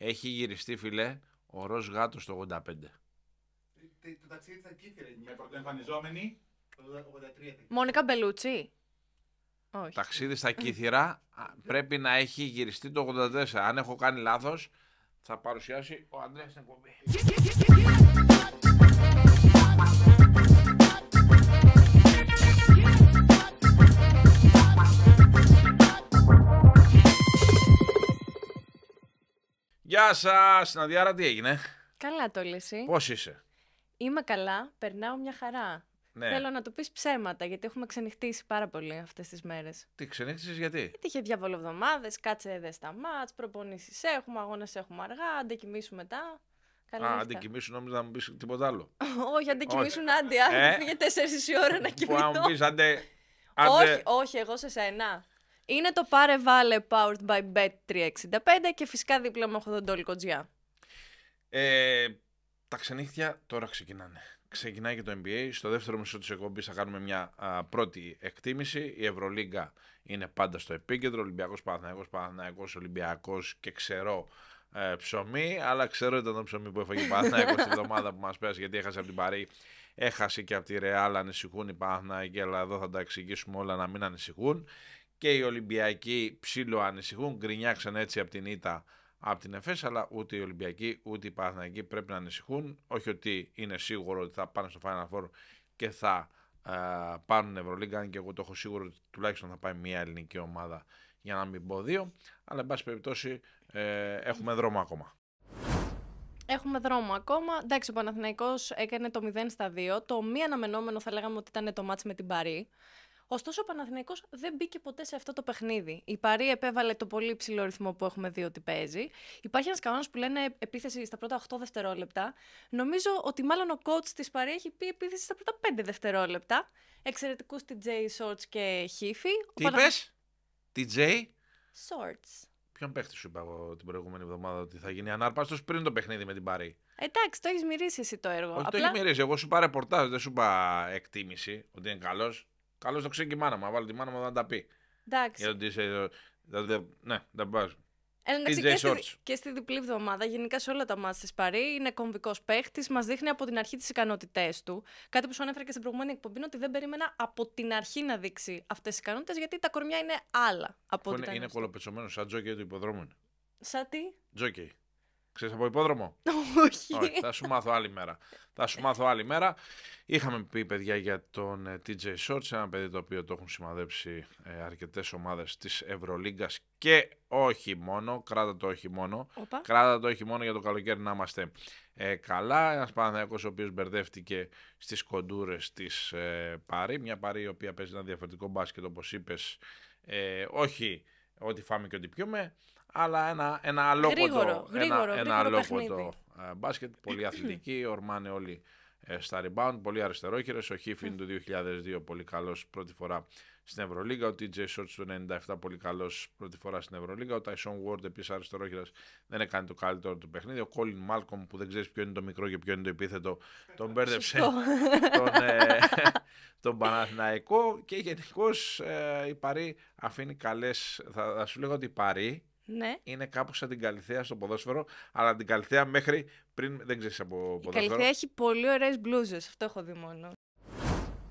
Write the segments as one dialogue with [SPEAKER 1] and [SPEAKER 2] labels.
[SPEAKER 1] Έχει γυριστεί, φιλέ, ο Ρος γάτος το 85. Το ταξίδι θα κύθιρε. Με πρωτοεμφανιζόμενη.
[SPEAKER 2] Μόνικα Μπελούτσι. Όχι.
[SPEAKER 1] Ταξίδι στα κύθυρα πρέπει να έχει γυριστεί το 84. Αν έχω κάνει λάθος, θα παρουσιάσει ο Αντρέας στην Γεια σας, Ναδιάρα, τι έγινε.
[SPEAKER 2] Καλά το λύση. Πώς είσαι. Είμαι καλά, περνάω μια χαρά. Ναι. Θέλω να του πεις ψέματα, γιατί έχουμε ξενυχτήσει πάρα πολύ αυτές τις μέρες.
[SPEAKER 1] Τι ξενύχτησες, γιατί. Γιατί
[SPEAKER 2] είχε διάβολο κάτσε δε στα μάτ, προπονήσεις έχουμε, αγώνες έχουμε αργά, αντεκοιμήσουν μετά. Καλή Α, αντικοιμήσουν
[SPEAKER 1] νόμιζα να μου πεις τίποτα άλλο.
[SPEAKER 2] Όχι, αντικοιμήσουν άντε, άντε, πήγε 4 η ώρα να κοιμηθώ. Που Όχι, όχι, εγώ σε σένα. Είναι το πάρε βάλε powered by Bet365 και φυσικά δίπλα έχω τον τόλικο τζιά.
[SPEAKER 1] Ε, τα ξενύχτια τώρα ξεκινάνε. Ξεκινάει και το NBA. Στο δεύτερο μισό της εκπομπής θα κάνουμε μια α, πρώτη εκτίμηση. Η Ευρωλίγκα είναι πάντα στο επίκεντρο. Ολυμπιακός Παναθυναϊκό, Παναθυναϊκό, Ολυμπιακός και ξέρω ε, ψωμί. Αλλά ξέρω ήταν το ψωμί που έφαγε η Παναθυναϊκό την εβδομάδα που μας πέρασε γιατί έχασε από την Παρή. Έχασε και από τη Ρεάλ. Ανησυχούν οι Παναθυναϊκοί, αλλά εδώ θα τα εξηγήσουμε όλα να μην ανησυχούν και οι Ολυμπιακοί ψήλο ανησυχούν. Γκρινιάξαν έτσι από την ήττα από την ΕΦΕΣ, αλλά ούτε οι Ολυμπιακοί ούτε οι Παναθηναϊκοί πρέπει να ανησυχούν. Όχι ότι είναι σίγουρο ότι θα πάνε στο Final Four και θα ε, πάρουν Ευρωλίγκα, και εγώ το έχω σίγουρο ότι τουλάχιστον θα πάει μια ελληνική ομάδα για να μην πω δύο. Αλλά, εν πάση περιπτώσει, ε, έχουμε δρόμο ακόμα.
[SPEAKER 2] Έχουμε δρόμο ακόμα. Εντάξει, ο Παναθηναϊκός έκανε το 0 στα 2. Το μη αναμενόμενο θα λέγαμε ότι ήταν το μάτς με την Παρή. Ωστόσο, ο Παναθηναϊκός δεν μπήκε ποτέ σε αυτό το παιχνίδι. Η Παρή επέβαλε το πολύ ψηλό ρυθμό που έχουμε δει ότι παίζει. Υπάρχει ένας κανόνας που λένε επίθεση στα πρώτα 8 δευτερόλεπτα. Νομίζω ότι μάλλον ο coach της Παρή έχει πει επίθεση στα πρώτα 5 δευτερόλεπτα. Εξαιρετικούς TJ Shorts και Χίφη. Τι είπες, TJ Shorts.
[SPEAKER 1] Ποιον παίχτη σου είπα εγώ την προηγούμενη εβδομάδα ότι θα γίνει ανάρπαστος πριν το παιχνίδι με την Παρή.
[SPEAKER 2] Εντάξει, το έχεις μυρίσει εσύ το έργο. Όχι, το έχει μυρίσει.
[SPEAKER 1] Εγώ σου είπα ρεπορτάζ, δεν σου είπα εκτίμηση ότι είναι καλός. Καλώς το ξέρει και η μάνα μου. Βάλω τη μάνα μου να τα πει. Εντάξει. Γιατί είσαι. Ε, ναι, δεν μπάζω. Ε, εντάξει, και, στη,
[SPEAKER 2] και στη διπλή εβδομάδα, γενικά σε όλα τα μάτια τη Παρή, είναι κομβικός παίχτης, μας δείχνει από την αρχή τις ικανότητές του. Κάτι που σου ανέφερα και στην προηγούμενη εκπομπή, ότι δεν περίμενα από την αρχή να δείξει αυτές τις ικανότητες, γιατί τα κορμιά είναι άλλα από ό,τι. Είναι, είναι
[SPEAKER 1] κολοπετσωμένος σαν τζόκι του υποδρόμου. Σαν τι? Τζόκι. Ξέρεις από υπόδρομο. Όχι. Όχι. Θα σου μάθω άλλη μέρα. Θα σου μάθω άλλη μέρα. Είχαμε πει παιδιά για τον ε, TJ Shorts, ένα παιδί το οποίο το έχουν σημαδέψει ε, αρκετές ομάδες της Ευρωλίγκας και όχι μόνο, κράτα το όχι μόνο, κράτα το όχι μόνο για το καλοκαίρι να είμαστε ε, καλά. Ένας Παναθηναϊκός ο οποίος μπερδεύτηκε στις κοντούρες της ε, Παρή, μια Παρή η οποία παίζει ένα διαφορετικό μπάσκετ όπως είπες, ε, όχι ότι φάμε και ότι πιούμε αλλά ένα, ένα αλόκοτο, ένα, αλόκοτο ε, μπάσκετ, πολύ αθλητική, ορμάνε όλοι ε, στα rebound, πολύ αριστερόχειρες, ο Χίφιν του 2002 πολύ καλός πρώτη φορά στην Ευρωλίγα, ο TJ Shorts του 97 πολύ καλός πρώτη φορά στην Ευρωλίγα, ο Tyson Ward επίσης αριστερόχειρας δεν έκανε το καλύτερο του παιχνίδι, ο Colin Malcolm που δεν ξέρεις ποιο είναι το μικρό και ποιο είναι το επίθετο, τον μπέρδεψε τον, ε, τον Παναθηναϊκό και γενικώς ε, η Παρή αφήνει καλές, θα, θα σου λέγω ότι η Παρή ναι. Είναι κάπου σαν την Καλυθέα στο ποδόσφαιρο, αλλά την Καλυθέα μέχρι πριν δεν ξέρεις από ποδόσφαιρο. Η Καλυθέα έχει
[SPEAKER 2] πολύ ωραίες μπλούζες. Αυτό έχω δει μόνο.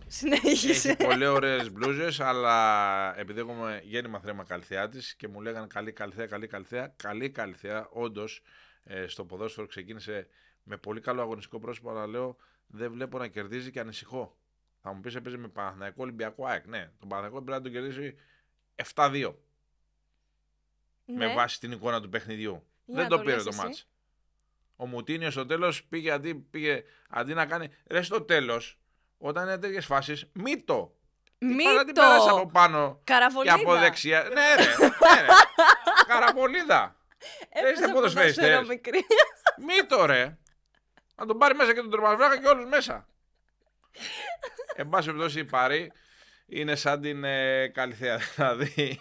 [SPEAKER 2] Συνέχισε. Έχει πολύ
[SPEAKER 1] ωραίες μπλούζες, αλλά επειδή έχουμε γέννημα θρέμα Καλυθέα της και μου λέγανε καλή Καλυθέα, καλή Καλυθέα, καλή Καλυθέα, όντως ε, στο ποδόσφαιρο ξεκίνησε με πολύ καλό αγωνιστικό πρόσωπο, αλλά λέω δεν βλέπω να κερδίζει και ανησυχώ. Θα μου πεις, έπαιζε με Παναθηναϊκό Ολυμπιακό ΑΕΚ. Ναι, τον Παναθηναϊκό πρέπει να τον κερδίσει 7-2 με ναι. βάση την εικόνα του παιχνιδιού. Για δεν το, το πήρε το μάτς. Ο Μουτίνιος στο τέλος πήγε, αντί, πήγε αντί να κάνει. Ρε στο τέλος, όταν είναι τέτοιες φάσεις, μη το.
[SPEAKER 2] την πέρασε από
[SPEAKER 1] πάνω Καραβολίδα. και από δεξιά. ναι, ρε. Ναι, Καραβολίδα! ρε. Καραβολίδα. Είστε πού Μη το ρε. Να τον πάρει μέσα και τον τρομαυράχα και όλους μέσα. Εν πάση περιπτώσει, πάρει είναι σαν την ε, θέα, Δηλαδή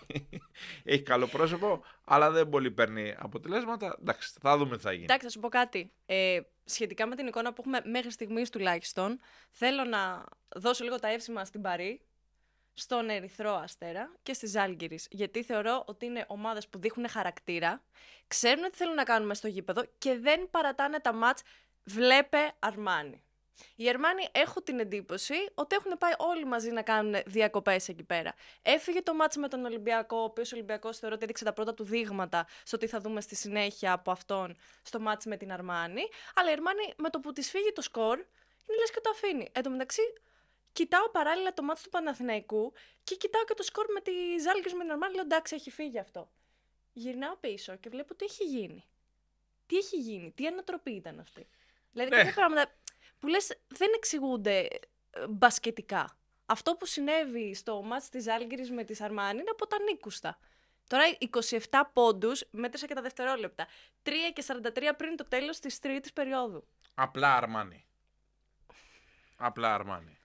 [SPEAKER 1] έχει καλό πρόσωπο, αλλά δεν πολύ παίρνει αποτελέσματα. Εντάξει, θα δούμε τι θα γίνει. Εντάξει,
[SPEAKER 2] θα σου πω κάτι. Ε, σχετικά με την εικόνα που έχουμε μέχρι στιγμής τουλάχιστον, θέλω να δώσω λίγο τα εύσημα στην Παρή, στον Ερυθρό Αστέρα και στη Άλγηρη. Γιατί θεωρώ ότι είναι ομάδες που δείχνουν χαρακτήρα, ξέρουν τι θέλουν να κάνουμε στο γήπεδο και δεν παρατάνε τα μάτ. Βλέπε Αρμάνι. Οι Γερμανοί έχουν την εντύπωση ότι έχουν πάει όλοι μαζί να κάνουν διακοπές εκεί πέρα. Έφυγε το μάτσο με τον Ολυμπιακό, ο οποίος Ολυμπιακός θεωρώ ότι έδειξε τα πρώτα του δείγματα στο τι θα δούμε στη συνέχεια από αυτόν στο μάτσο με την Αρμάνη. Αλλά η Αρμάνη με το που της φύγει το σκορ, είναι λες και το αφήνει. Εν τω μεταξύ, κοιτάω παράλληλα το μάτσο του Παναθηναϊκού και κοιτάω και το σκορ με τη Ζάλγκη με την Αρμάνη. Λέω εντάξει, έχει φύγει αυτό. Γυρνάω πίσω και βλέπω τι έχει γίνει. Τι έχει γίνει, τι ανατροπή ήταν αυτή. Δηλαδή, ναι. κάποια ε. πράγματα που λες δεν εξηγούνται ε, μπασκετικά. Αυτό που συνέβη στο μάτς της Άλγκυρης με της Αρμάνη είναι από τα νίκουστα. Τώρα 27 πόντους, μέτρησα και τα δευτερόλεπτα. 3 και 43 πριν το τέλος της τρίτης περίοδου.
[SPEAKER 1] Απλά Αρμάνι. Απλά Αρμάνι.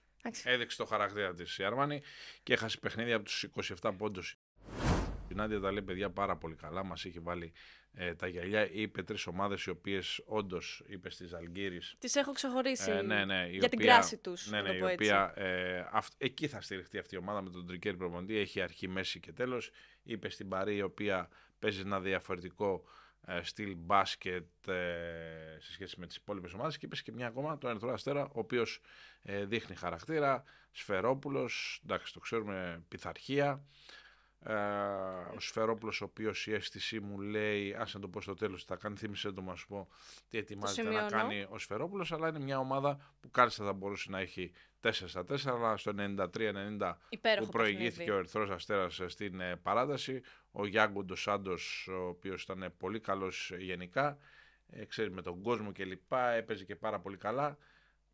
[SPEAKER 1] Έδειξε το χαρακτήρα της η Αρμάνι και έχασε παιχνίδι από τους 27 πόντους την Άντια τα λέει παιδιά πάρα πολύ καλά. Μας έχει βάλει ε, τα γυαλιά. Είπε τρεις ομάδες οι οποίες όντως είπε στις Αλγύρε.
[SPEAKER 2] Τις έχω ξεχωρίσει. Ε, ναι, ναι, για την κράση τους. Ναι, ναι, ναι,
[SPEAKER 1] ε, εκεί θα στηριχτεί αυτή η ομάδα με τον Τρικέρι Προποντή. Έχει αρχή, μέση και τέλος. Είπε στην Παρή η οποία παίζει ένα διαφορετικό ε, στυλ μπάσκετ ε, σε σχέση με τις υπόλοιπες ομάδες και είπες και μια ακόμα το Ερυθρό Αστέρα ο οποίος δείχνει χαρακτήρα, σφερόπουλος, εντάξει το ξέρουμε, πειθαρχία ε, ο Σφερόπουλος ο οποίος η αίσθησή μου λέει άσε να το πω στο τέλος θα κάνει θύμισε το μας πω τι ετοιμάζεται να κάνει ο Σφερόπουλος αλλά είναι μια ομάδα που κάλλιστα θα μπορούσε να έχει 4 στα 4 αλλά στο 93-90 που προηγήθηκε ο Ερθρός Αστέρας στην ε, παράταση ο Γιάνγκο Σάντος, ο οποίος ήταν πολύ καλός γενικά ε, ξέρει με τον κόσμο και λοιπά έπαιζε και πάρα πολύ καλά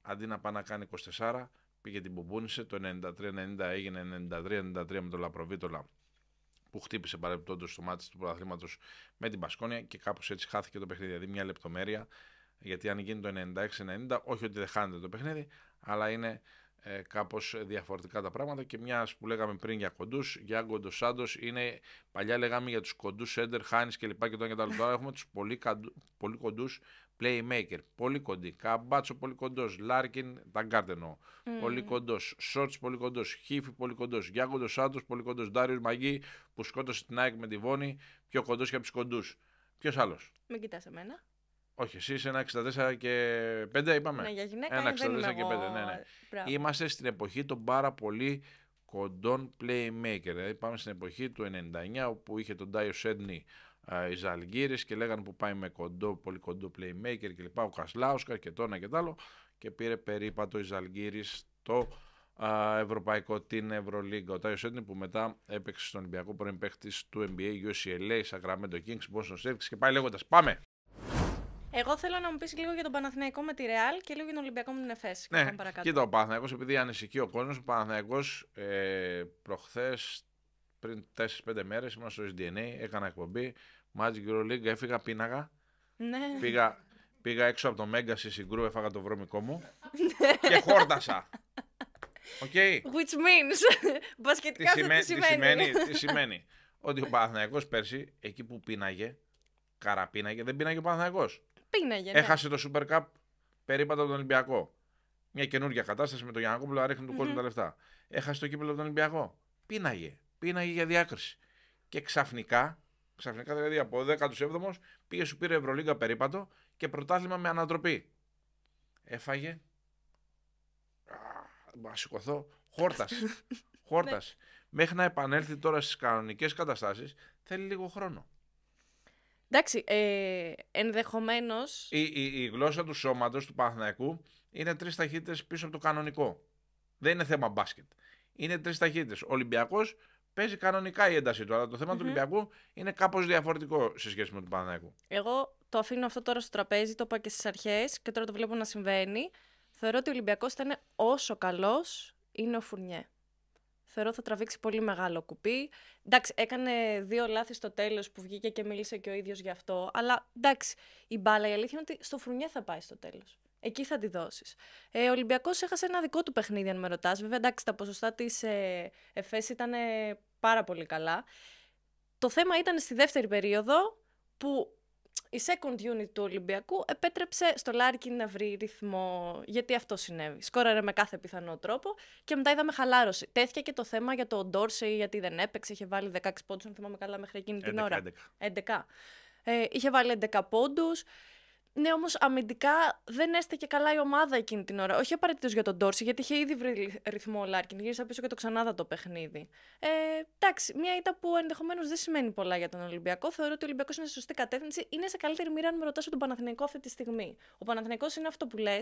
[SPEAKER 1] αντί να πάει να κάνει 24 πήγε την μπουμπούνισε το 93-90 έγινε 93-93 με τον Λαπροβίτολα που χτύπησε παρεμπιπτόντως στο μάτι του πρωταθλήματος με την Πασκόνια και κάπως έτσι χάθηκε το παιχνίδι. Δηλαδή μια λεπτομέρεια, γιατί αν γίνει το 96-90, όχι ότι δεν χάνεται το παιχνίδι, αλλά είναι ε, κάπως διαφορετικά τα πράγματα και μια που λέγαμε πριν για κοντούς. για Γκοντοσάντος είναι, παλιά λέγαμε για τους κοντούς έντερ χάνει κλπ και τώρα και Τώρα έχουμε τους πολύ, πολύ κοντούς playmaker, πολύ κοντή, Καμπάτσο πολύ κοντός, Λάρκιν, τα Γκάρτενο, mm. πολύ κοντός, Σόρτς πολύ κοντός. Χίφι πολύ κοντός. για σάντος, πολύ κοντός, Ντάριος Μαγί που σκότωσε την ΑΕΚ με τη Βόνη, πιο κοντός και από τους κοντούς. Ποιος άλλος?
[SPEAKER 2] Μην κοιτάς εμένα.
[SPEAKER 1] Όχι, εσύ είσαι ένα 64 και 5, είπαμε. Ναι, για γυναίκα ένα 64 δεν και 5. Εγώ... Ναι, ναι. Είμαστε στην εποχή των πάρα πολύ κοντών playmaker. Δηλαδή πάμε στην εποχή του 99 όπου είχε τον Ντάιο Σέντνη οι Ζαλγκύρε και λέγανε που πάει με κοντό, πολύ κοντό playmaker κλπ. ο Κασλάουσκα και τόνα και τάλο. άλλο και πήρε περίπατο η Ζαλγκύρη το α, ευρωπαϊκό, την Ευρωλίγκα. Ο Τάιο Σέντνη που μετά έπαιξε στον Ολυμπιακό πρώην του NBA, UCLA, Sacramento Kings, Boston Celtics και πάει λέγοντας πάμε!
[SPEAKER 2] Εγώ θέλω να μου πεις λίγο για τον Παναθηναϊκό με τη Ρεάλ και λίγο για τον Ολυμπιακό με την Εφέση. Ναι, και κοίτα ο
[SPEAKER 1] Παναθηναϊκός, επειδή ανησυχεί ο κόσμος, ο Παναθηναϊκός ε, προχθές πριν 4-5 μέρες ήμουν στο SDNA, έκανα εκπομπή. Euro League, έφυγα, πίναγα. Ναι. Πήγα, πήγα έξω από το Μέγκα στη Συγκρού, έφαγα το βρώμικό μου ναι. και χόρτασα. Okay.
[SPEAKER 2] Which means. Μπασκετικά τι, σημαίνει, τι σημαίνει. Τι σημαίνει,
[SPEAKER 1] ότι ο Παναθηναϊκός πέρσι, εκεί που πίναγε, καραπίναγε, δεν πίναγε ο Παναθηναϊκός
[SPEAKER 2] πίναγε. Έχασε
[SPEAKER 1] το Super Cup περίπατο από τον Ολυμπιακό. Μια καινούργια κατάσταση με τον Γιανακόπουλο, ρίχνει του κόσμου τα λεφτά. Έχασε το κύπελο από τον Ολυμπιακό. Πίναγε. Πίναγε για διάκριση. Και ξαφνικά, ξαφνικά δηλαδή από 17ο, πήγε σου πήρε Ευρωλίγκα περίπατο και πρωτάθλημα με ανατροπή. Έφαγε. Α σηκωθώ. Χόρτασε. Ναι. Χόρτασε. Μέχρι να επανέλθει τώρα στις κανονικές καταστάσεις θέλει λίγο χρόνο.
[SPEAKER 2] Εντάξει, ε, ενδεχομένως.
[SPEAKER 1] Η, η, η, γλώσσα του σώματος του Παναθηναϊκού είναι τρεις ταχύτητες πίσω από το κανονικό. Δεν είναι θέμα μπάσκετ. Είναι τρεις ταχύτητες. Ο Ολυμπιακός παίζει κανονικά η έντασή του, αλλά το θεμα του Ολυμπιακού είναι κάπως διαφορετικό σε σχέση με τον Παναθηναϊκό.
[SPEAKER 2] Εγώ το αφήνω αυτό τώρα στο τραπέζι, το είπα και στις αρχές και τώρα το βλέπω να συμβαίνει. Θεωρώ ότι ο Ολυμπιακός θα είναι όσο καλός είναι ο Φουρνιέ θα τραβήξει πολύ μεγάλο κουπί. Εντάξει, έκανε δύο λάθη στο τέλος που βγήκε και μίλησε και ο ίδιος γι' αυτό. Αλλά εντάξει, η μπάλα η αλήθεια είναι ότι στο φρουνιέ θα πάει στο τέλος. Εκεί θα τη δώσεις. Ε, ο Ολυμπιακός έχασε ένα δικό του παιχνίδι, αν με ρωτάς. Βέβαια, εντάξει, τα ποσοστά της ε, ΕΦΕΣ ήταν πάρα πολύ καλά. Το θέμα ήταν στη δεύτερη περίοδο που η second unit του Ολυμπιακού επέτρεψε στο Λάρκιν να βρει ρυθμό, γιατί αυτό συνέβη. Σκόραρε με κάθε πιθανό τρόπο και μετά είδαμε χαλάρωση. Τέθηκε και το θέμα για το Ντόρσεϊ, γιατί δεν έπαιξε, είχε βάλει 16 πόντους, αν θυμάμαι καλά, μέχρι εκείνη την ώρα. 11. 11. Ε, είχε βάλει 11 πόντους. Ναι, όμως αμυντικά δεν έστεκε καλά η ομάδα εκείνη την ώρα. Όχι απαραίτητος για τον Τόρση, γιατί είχε ήδη βρει ρυθμό ο Λάρκιν. Γύρισα πίσω και το ξανάδα το παιχνίδι. Ε, εντάξει, μια ήττα που ενδεχομένως δεν σημαίνει πολλά για τον Ολυμπιακό. Θεωρώ ότι ο Ολυμπιακός είναι σε σωστή κατεύθυνση. Είναι σε καλύτερη μοίρα, αν με ρωτάς τον Παναθηναϊκό αυτή τη στιγμή. Ο Παναθηναϊκός είναι αυτό που λες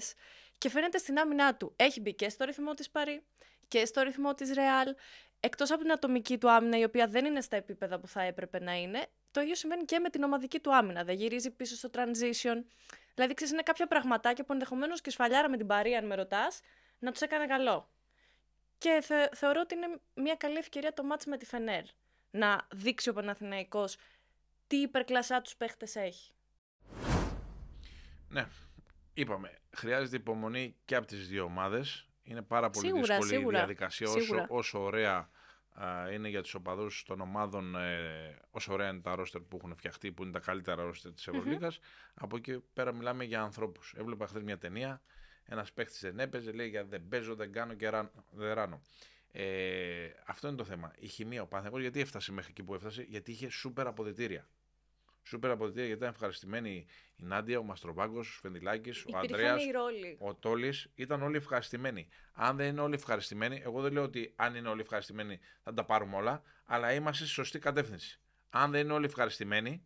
[SPEAKER 2] και φαίνεται στην άμυνά του. Έχει μπει και στο ρυθμό της Παρή και στο ρυθμό της Ρεάλ. Εκτός από την ατομική του άμυνα, η οποία δεν είναι στα επίπεδα που θα έπρεπε να είναι, το ίδιο συμβαίνει και με την ομαδική του άμυνα. Δεν γυρίζει πίσω στο transition. Δηλαδή, ξέρεις, είναι κάποια πραγματάκια που ενδεχομένως και σφαλιάρα με την παρία, αν με ρωτάς, να τους έκανε καλό. Και θεωρώ ότι είναι μια καλή ευκαιρία το μάτς με τη Φενέρ να δείξει ο Παναθηναϊκός τι υπερκλασά τους παίχτες έχει.
[SPEAKER 1] Ναι, είπαμε, χρειάζεται υπομονή και από τις δύο ομάδες. Είναι πάρα πολύ δύσκολη η διαδικασία, όσο ωραία είναι για τους οπαδούς των ομάδων ε, όσο ωραία είναι τα ρόστερ που έχουν φτιαχτεί, που είναι τα καλύτερα ρόστερ της ευρωλικα Από εκεί πέρα μιλάμε για ανθρώπους. Έβλεπα χθες μια ταινία, ένας παίχτη δεν έπαιζε, λέει για δεν παίζω, δεν κάνω και ράν, δεν ράνω. Ε, αυτό είναι το θέμα. Η χημεία ο Πάνθακος γιατί έφτασε μέχρι εκεί που έφτασε, γιατί είχε σούπερ αποδητήρια. Σούπερ αποδητήρια γιατί ήταν ευχαριστημένοι η Νάντια, ο Μαστροβάγκος, ο Φενδυλάκη, ο Αντρέα, ο Τόλης. Ήταν όλοι ευχαριστημένοι. Αν δεν είναι όλοι ευχαριστημένοι, εγώ δεν λέω ότι αν είναι όλοι ευχαριστημένοι θα τα πάρουμε όλα, αλλά είμαστε στη σωστή κατεύθυνση. Αν δεν είναι όλοι ευχαριστημένοι.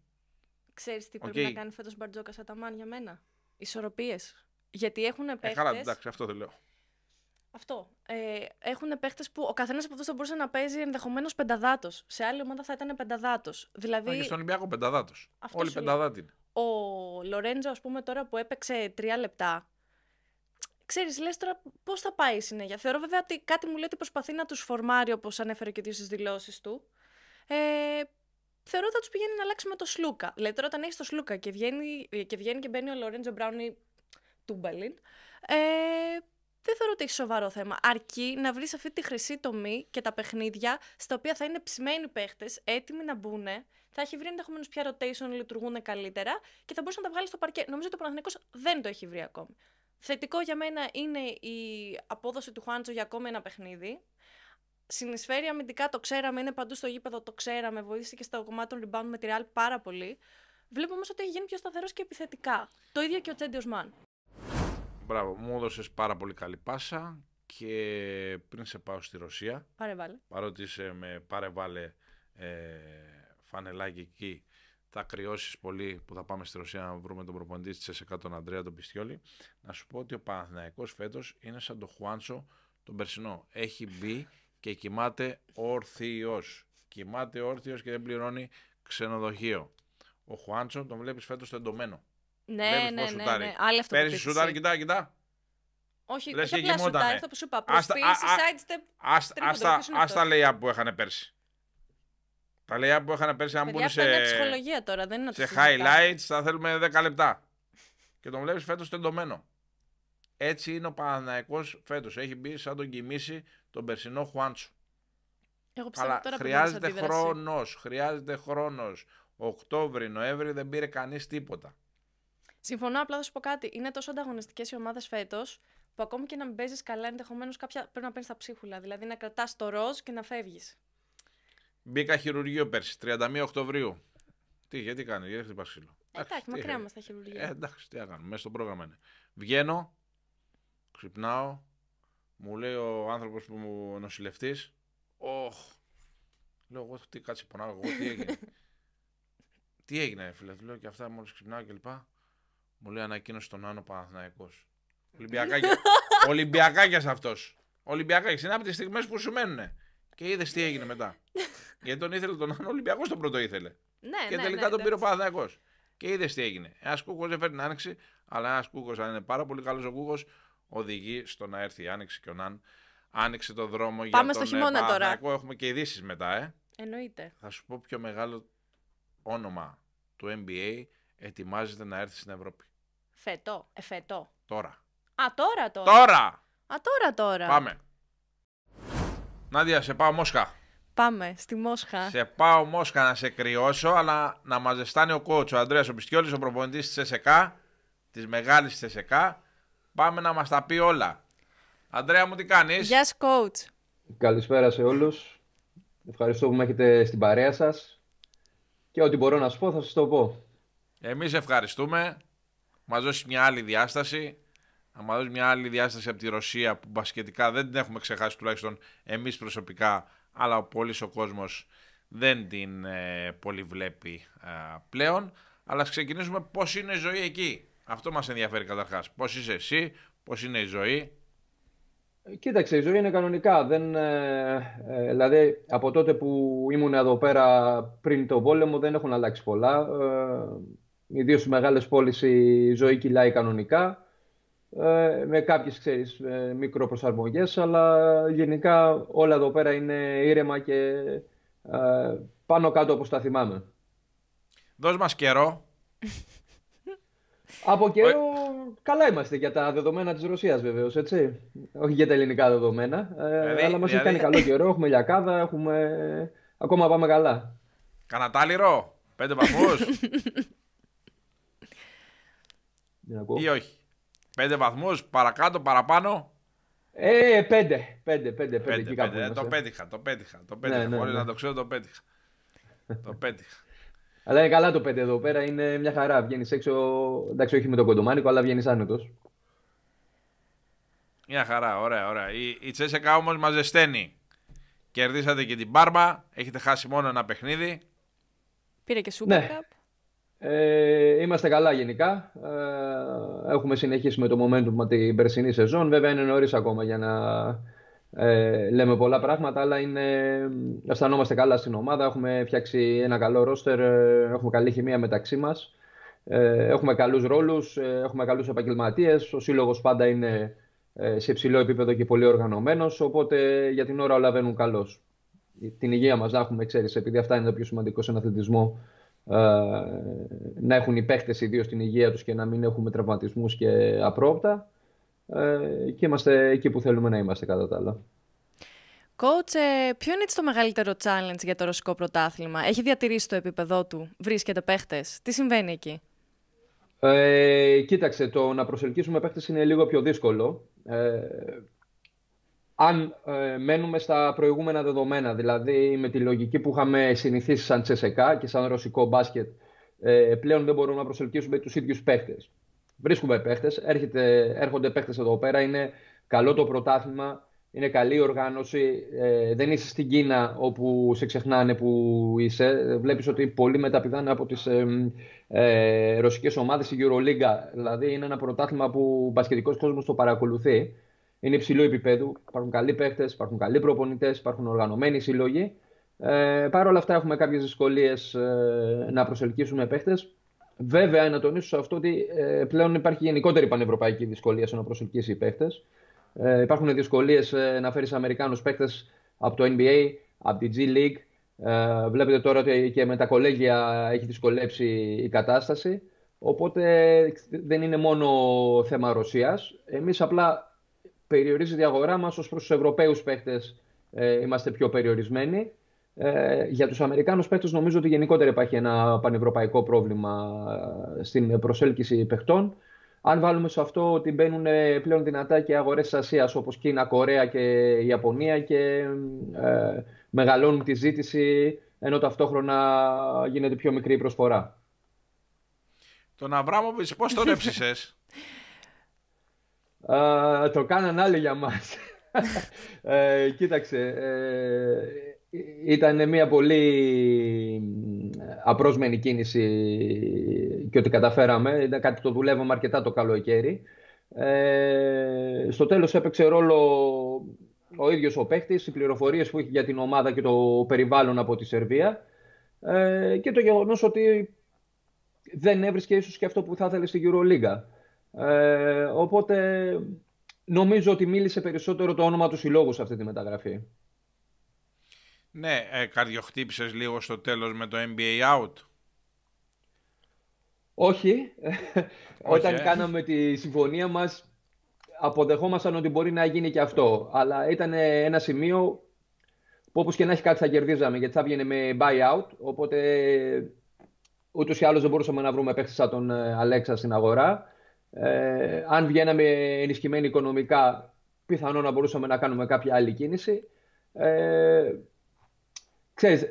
[SPEAKER 2] Ξέρεις τι okay. πρέπει να κάνει φέτος Μπαρτζόκα Σαταμάν για μένα. Ισορροπίες. Γιατί έχουν πέσει. Ε, καλά, εντάξει, αυτό δεν λέω. Αυτό. Ε, έχουν παίχτες που ο καθένας από αυτούς θα μπορούσε να παίζει ενδεχομένως πενταδάτος. Σε άλλη ομάδα θα ήταν πενταδάτος. Δηλαδή... και στον
[SPEAKER 1] Ολυμπιακό πενταδάτος. Όλοι πενταδάτη είναι.
[SPEAKER 2] Ο Λορέντζο, ας πούμε, τώρα που έπαιξε τρία λεπτά. Ξέρεις, λες τώρα πώς θα πάει η συνέχεια. Θεωρώ βέβαια ότι κάτι μου λέει ότι προσπαθεί να τους φορμάρει, όπως ανέφερε και δύο στι δηλώσεις του. Ε, θεωρώ ότι θα τους πηγαίνει να αλλάξει με το Σλούκα. Δηλαδή τώρα όταν έχεις το Σλούκα και βγαίνει και, βγαίνει και μπαίνει ο Λορέντζο Μπράουνι του Τούμπαλιν. Ε, δεν θεωρώ ότι έχει σοβαρό θέμα. Αρκεί να βρεις αυτή τη χρυσή τομή και τα παιχνίδια στα οποία θα είναι ψημένοι παίχτες, έτοιμοι να μπουν, θα έχει βρει ενδεχομένως πια rotation, λειτουργούν καλύτερα και θα μπορούσε να τα βγάλει στο παρκέ. Νομίζω ότι ο Παναθηνικό δεν το έχει βρει ακόμη. Θετικό για μένα είναι η απόδοση του Χουάντζο για ακόμη ένα παιχνίδι. Συνεισφέρει αμυντικά, το ξέραμε, είναι παντού στο γήπεδο, το ξέραμε. Βοήθησε και στα κομμάτια των rebound με τη Real πάρα πολύ. Βλέπω όμως ότι έχει γίνει πιο σταθερός και επιθετικά. Το ίδιο και ο Τσέντιος Μαν.
[SPEAKER 1] Μπράβο, μου έδωσες πάρα πολύ καλή πάσα και πριν σε πάω στη Ρωσία. Παρότι σε με παρεβάλε ε, φανελάκι εκεί, θα κρυώσεις πολύ που θα πάμε στη Ρωσία να βρούμε τον προποντή τη ΕΣΕΚΑ, τον Αντρέα τον Πιστιόλη. Να σου πω ότι ο Παναθυναϊκό φέτος είναι σαν το Χουάντσο τον περσινό. Έχει μπει και κοιμάται όρθιος. Κοιμάται όρθιος και δεν πληρώνει ξενοδοχείο. Ο Χουάντσο τον βλέπεις φέτος τεντωμένο. Ναι, ναι, ναι, ναι, Άλλη αυτό Πέρυσι σουτάρει, κοιτά, κοιτά.
[SPEAKER 2] Όχι, δεν όχι απλά σουτάρει, αυτό που σου είπα. Ας Ας τα λέει
[SPEAKER 1] που είχαν πέρσι. Τα λέει που είχαν πέρσι, αν μπουν σε, ψυχολογία
[SPEAKER 2] τώρα, δεν είναι σε highlights,
[SPEAKER 1] θα θέλουμε 10 λεπτά. Και τον βλέπεις φέτος τεντωμένο. Έτσι είναι ο Παναναϊκός φέτος. Έχει μπει σαν τον κοιμήσει τον περσινό Χουάντσου.
[SPEAKER 2] Εγώ Αλλά τώρα χρειάζεται χρόνος,
[SPEAKER 1] χρειάζεται χρόνος. Οκτώβρη, Νοέμβρη δεν πήρε κανείς τίποτα.
[SPEAKER 2] Συμφωνώ, απλά θα σου πω κάτι. Είναι τόσο ανταγωνιστικές οι ομάδες φέτος που ακόμη και να μην παίζεις καλά, ενδεχομένως κάποια πρέπει να παίρνεις τα ψίχουλα. Δηλαδή να κρατάς το ροζ και να φεύγεις.
[SPEAKER 1] Μπήκα χειρουργείο πέρσι, 31 Οκτωβρίου. Τι, γιατί κάνει, γιατί χτυπάς ξύλο. Ε,
[SPEAKER 2] εντάξει, μακριά μας τα χειρουργεία. Ε,
[SPEAKER 1] εντάξει, τι έκανα, μέσα στο πρόγραμμα είναι. Βγαίνω, ξυπνάω, μου λέει ο άνθρωπος που μου νοσηλευτής, Ωχ. Λέω, εγώ τι κάτσε πονάω, εγώ τι έγινε. τι έγινε, φίλε, λέω και αυτά μόλις ξυπνάω κλπ. Μου λέει ανακοίνωση τον Άνω Παναθναϊκό. Ολυμπιακάκια αυτό. Ολυμπιακάκια. Είναι από τις στιγμές που σου μένουν. Και είδες τι έγινε μετά. Γιατί τον ήθελε τον Άνω Ολυμπιακός τον πρώτο ήθελε. Ναι, και ναι, τελικά ναι, τον πήρε ο Παναθναϊκό. Και είδες τι έγινε. Ένας κούκος δεν φέρνει άνοιξη, αλλά ένας κούκος, αν είναι πάρα πολύ καλός ο κούκος, οδηγεί στο να έρθει η άνοιξη και ο Ναν. Άνοιξε το δρόμο Πάμε για Πάμε στο ε, χειμώνα τώρα. Έχουμε και ειδήσεις μετά, ε. Εννοείται. Θα σου πω πιο μεγάλο όνομα του NBA ετοιμάζεται να έρθει στην Ευρώπη.
[SPEAKER 2] Φετό. εφετό. Τώρα. Α, τώρα τώρα. Τώρα! Α, τώρα τώρα. Πάμε.
[SPEAKER 1] Νάντια, σε πάω Μόσχα.
[SPEAKER 2] Πάμε στη Μόσχα.
[SPEAKER 1] Σε πάω Μόσχα να σε κρυώσω, αλλά να μα ζεστάνει ο κότσο. Ο Αντρέα Οπιστιόλη, ο προπονητής της ΕΣΕΚΑ, της μεγάλης της Πάμε να μας τα πει όλα. Αντρέα, μου τι κάνεις. Γεια yes, coach.
[SPEAKER 3] Καλησπέρα σε όλους. Ευχαριστώ που με έχετε στην παρέα σας. Και ό,τι μπορώ να σου πω, θα σας το πω.
[SPEAKER 1] Εμείς ευχαριστούμε μα δώσεις μια άλλη διάσταση. Να μας δώσεις μια άλλη διάσταση από τη Ρωσία που μπασκετικά δεν την έχουμε ξεχάσει τουλάχιστον εμείς προσωπικά, αλλά ο πολύς ο κόσμος δεν την ε, πολύ βλέπει ε, πλέον. Αλλά ας ξεκινήσουμε πώς είναι η ζωή εκεί. Αυτό μας ενδιαφέρει καταρχάς. Πώς είσαι εσύ, πώς είναι η ζωή. Ε,
[SPEAKER 3] κοίταξε, η ζωή είναι κανονικά. Δεν, δηλαδή, από τότε που ήμουν εδώ πέρα πριν το πόλεμο δεν έχουν αλλάξει πολλά. Ιδίω στις μεγάλες πόλεις η ζωή κυλάει κανονικά. Ε, με κάποιες ξέρεις, ε, μικροπροσαρμογές, αλλά γενικά όλα εδώ πέρα είναι ήρεμα και ε, πάνω κάτω όπως τα θυμάμαι.
[SPEAKER 1] Δώσ' μας καιρό.
[SPEAKER 3] Από καιρό καλά είμαστε για τα δεδομένα της Ρωσίας βεβαίως, έτσι. Όχι για τα ελληνικά δεδομένα, δηλαδή, αλλά μας δηλαδή... έχει κάνει καλό καιρό, έχουμε λιακάδα, έχουμε... ακόμα πάμε καλά.
[SPEAKER 1] Κανατάλιρο, πέντε παππούς. Ή όχι. Πέντε βαθμούς, παρακάτω, παραπάνω.
[SPEAKER 3] Ε, πέντε. Πέντε,
[SPEAKER 1] πέντε, πέντε. πέντε, πέντε. Ε, το πέτυχα, το πέτυχα. Το ναι, πέτυχα. Ναι, ναι, ναι. να το ξέρω, το πέτυχα. το πέτυχα.
[SPEAKER 3] Αλλά είναι καλά το πέντε εδώ πέρα, είναι μια χαρά. Βγαίνεις έξω, εντάξει, όχι με τον κοντομάνικο, αλλά βγαίνεις άνετος.
[SPEAKER 1] Μια χαρά, ωραία, ωραία. Η, η Τσέσσεκα όμω μα ζεσταίνει. Κερδίσατε και την Πάρμα, έχετε χάσει μόνο ένα παιχνίδι.
[SPEAKER 2] Πήρε και Super Cup. Ναι.
[SPEAKER 3] Ε, είμαστε καλά γενικά. Ε, έχουμε συνεχίσει με το momentum με την περσινή σεζόν. Βέβαια είναι νωρίς ακόμα για να ε, λέμε πολλά πράγματα, αλλά είναι, αισθανόμαστε καλά στην ομάδα. Έχουμε φτιάξει ένα καλό ρόστερ, ε, έχουμε καλή χημεία μεταξύ μας. έχουμε καλούς ρόλους, έχουμε καλούς επαγγελματίες. Ο σύλλογος πάντα είναι σε υψηλό επίπεδο και πολύ οργανωμένος, οπότε για την ώρα όλα βαίνουν καλώς. Την υγεία μας να έχουμε, ξέρεις, επειδή αυτά είναι το πιο σημαντικό στον αθλητισμό ε, να έχουν οι παίχτες ιδίως την υγεία τους και να μην έχουμε τραυματισμούς και απρόπτα ε, και είμαστε εκεί που θέλουμε να είμαστε κατά τα άλλα.
[SPEAKER 2] Coach, ε, ποιο είναι το μεγαλύτερο challenge για το ρωσικό πρωτάθλημα. Έχει διατηρήσει το επίπεδό του, βρίσκεται παίχτες. Τι συμβαίνει εκεί.
[SPEAKER 3] Ε, κοίταξε, το να προσελκύσουμε παίχτες είναι λίγο πιο δύσκολο. Ε, αν ε, μένουμε στα προηγούμενα δεδομένα, δηλαδή με τη λογική που είχαμε συνηθίσει σαν Τσεσεκά και σαν ρωσικό μπάσκετ, ε, πλέον δεν μπορούμε να προσελκύσουμε τους ίδιους παίχτες. Βρίσκουμε παίχτες, έρχονται παίχτες εδώ πέρα, είναι καλό το πρωτάθλημα, είναι καλή η οργάνωση, ε, δεν είσαι στην Κίνα όπου σε ξεχνάνε που είσαι. Βλέπεις ότι πολλοί μεταπηδάνε από τις ε, ε, ρωσικές ομάδες, η Euroliga, δηλαδή είναι ένα πρωτάθλημα που ο μπασκετικός κόσμος το παρακολουθεί είναι υψηλού επίπεδου. Υπάρχουν καλοί παίχτε, υπάρχουν καλοί προπονητές, υπάρχουν οργανωμένοι σύλλογοι. Ε, Παρ' όλα αυτά, έχουμε κάποιες δυσκολίες ε, να προσελκύσουμε παίχτε. Βέβαια, να τονίσω σε αυτό ότι ε, πλέον υπάρχει γενικότερη πανευρωπαϊκή δυσκολία στο να προσελκύσει παίχτε. Ε, υπάρχουν δυσκολίες ε, να φέρεις Αμερικάνους παίχτε από το NBA, από τη G League. Ε, βλέπετε τώρα ότι και με τα κολέγια έχει δυσκολέψει η κατάσταση. Οπότε δεν είναι μόνο θέμα Ρωσίας. Εμείς απλά περιορίζεται η αγορά μας ως προς τους Ευρωπαίους παίχτες ε, είμαστε πιο περιορισμένοι. Ε, για τους Αμερικάνους παίχτες νομίζω ότι γενικότερα υπάρχει ένα πανευρωπαϊκό πρόβλημα ε, στην προσέλκυση παιχτών. Αν βάλουμε σε αυτό ότι μπαίνουν πλέον δυνατά και αγορές της Ασίας όπως Κίνα, Κορέα και Ιαπωνία και μεγαλώνουν τη ζήτηση ενώ ταυτόχρονα γίνεται πιο μικρή η προσφορά.
[SPEAKER 1] Τον Αβράμοβιτς πώς τον έψησες?
[SPEAKER 3] το κάναν άλλοι για μας. ε, κοίταξε, ε, ήταν μια πολύ απρόσμενη κίνηση και ότι καταφέραμε. Ήταν κάτι το δουλεύαμε αρκετά το καλοκαίρι. Ε, στο τέλος έπαιξε ρόλο ο ίδιος ο παίχτης, οι πληροφορίες που είχε για την ομάδα και το περιβάλλον από τη Σερβία ε, και το γεγονός ότι δεν έβρισκε ίσως και αυτό που θα ήθελε στην Euroliga. Ε, οπότε νομίζω ότι μίλησε περισσότερο το όνομα του συλλόγου σε αυτή τη μεταγραφή.
[SPEAKER 1] Ναι, ε, καρδιοχτύπησες λίγο στο τέλος με το NBA Out. Όχι. Όταν ε. κάναμε
[SPEAKER 3] τη συμφωνία μας αποδεχόμασταν ότι μπορεί να γίνει και αυτό. Αλλά ήταν ένα σημείο που όπως και να έχει κάτι θα κερδίζαμε γιατί θα βγαίνει με buyout. Οπότε ούτως ή άλλως δεν μπορούσαμε να βρούμε παίχτη σαν τον Αλέξα ε, στην αγορά. Ε, αν βγαίναμε ενισχυμένοι οικονομικά, πιθανόν να μπορούσαμε να κάνουμε κάποια άλλη κίνηση. Ε, ξέρεις,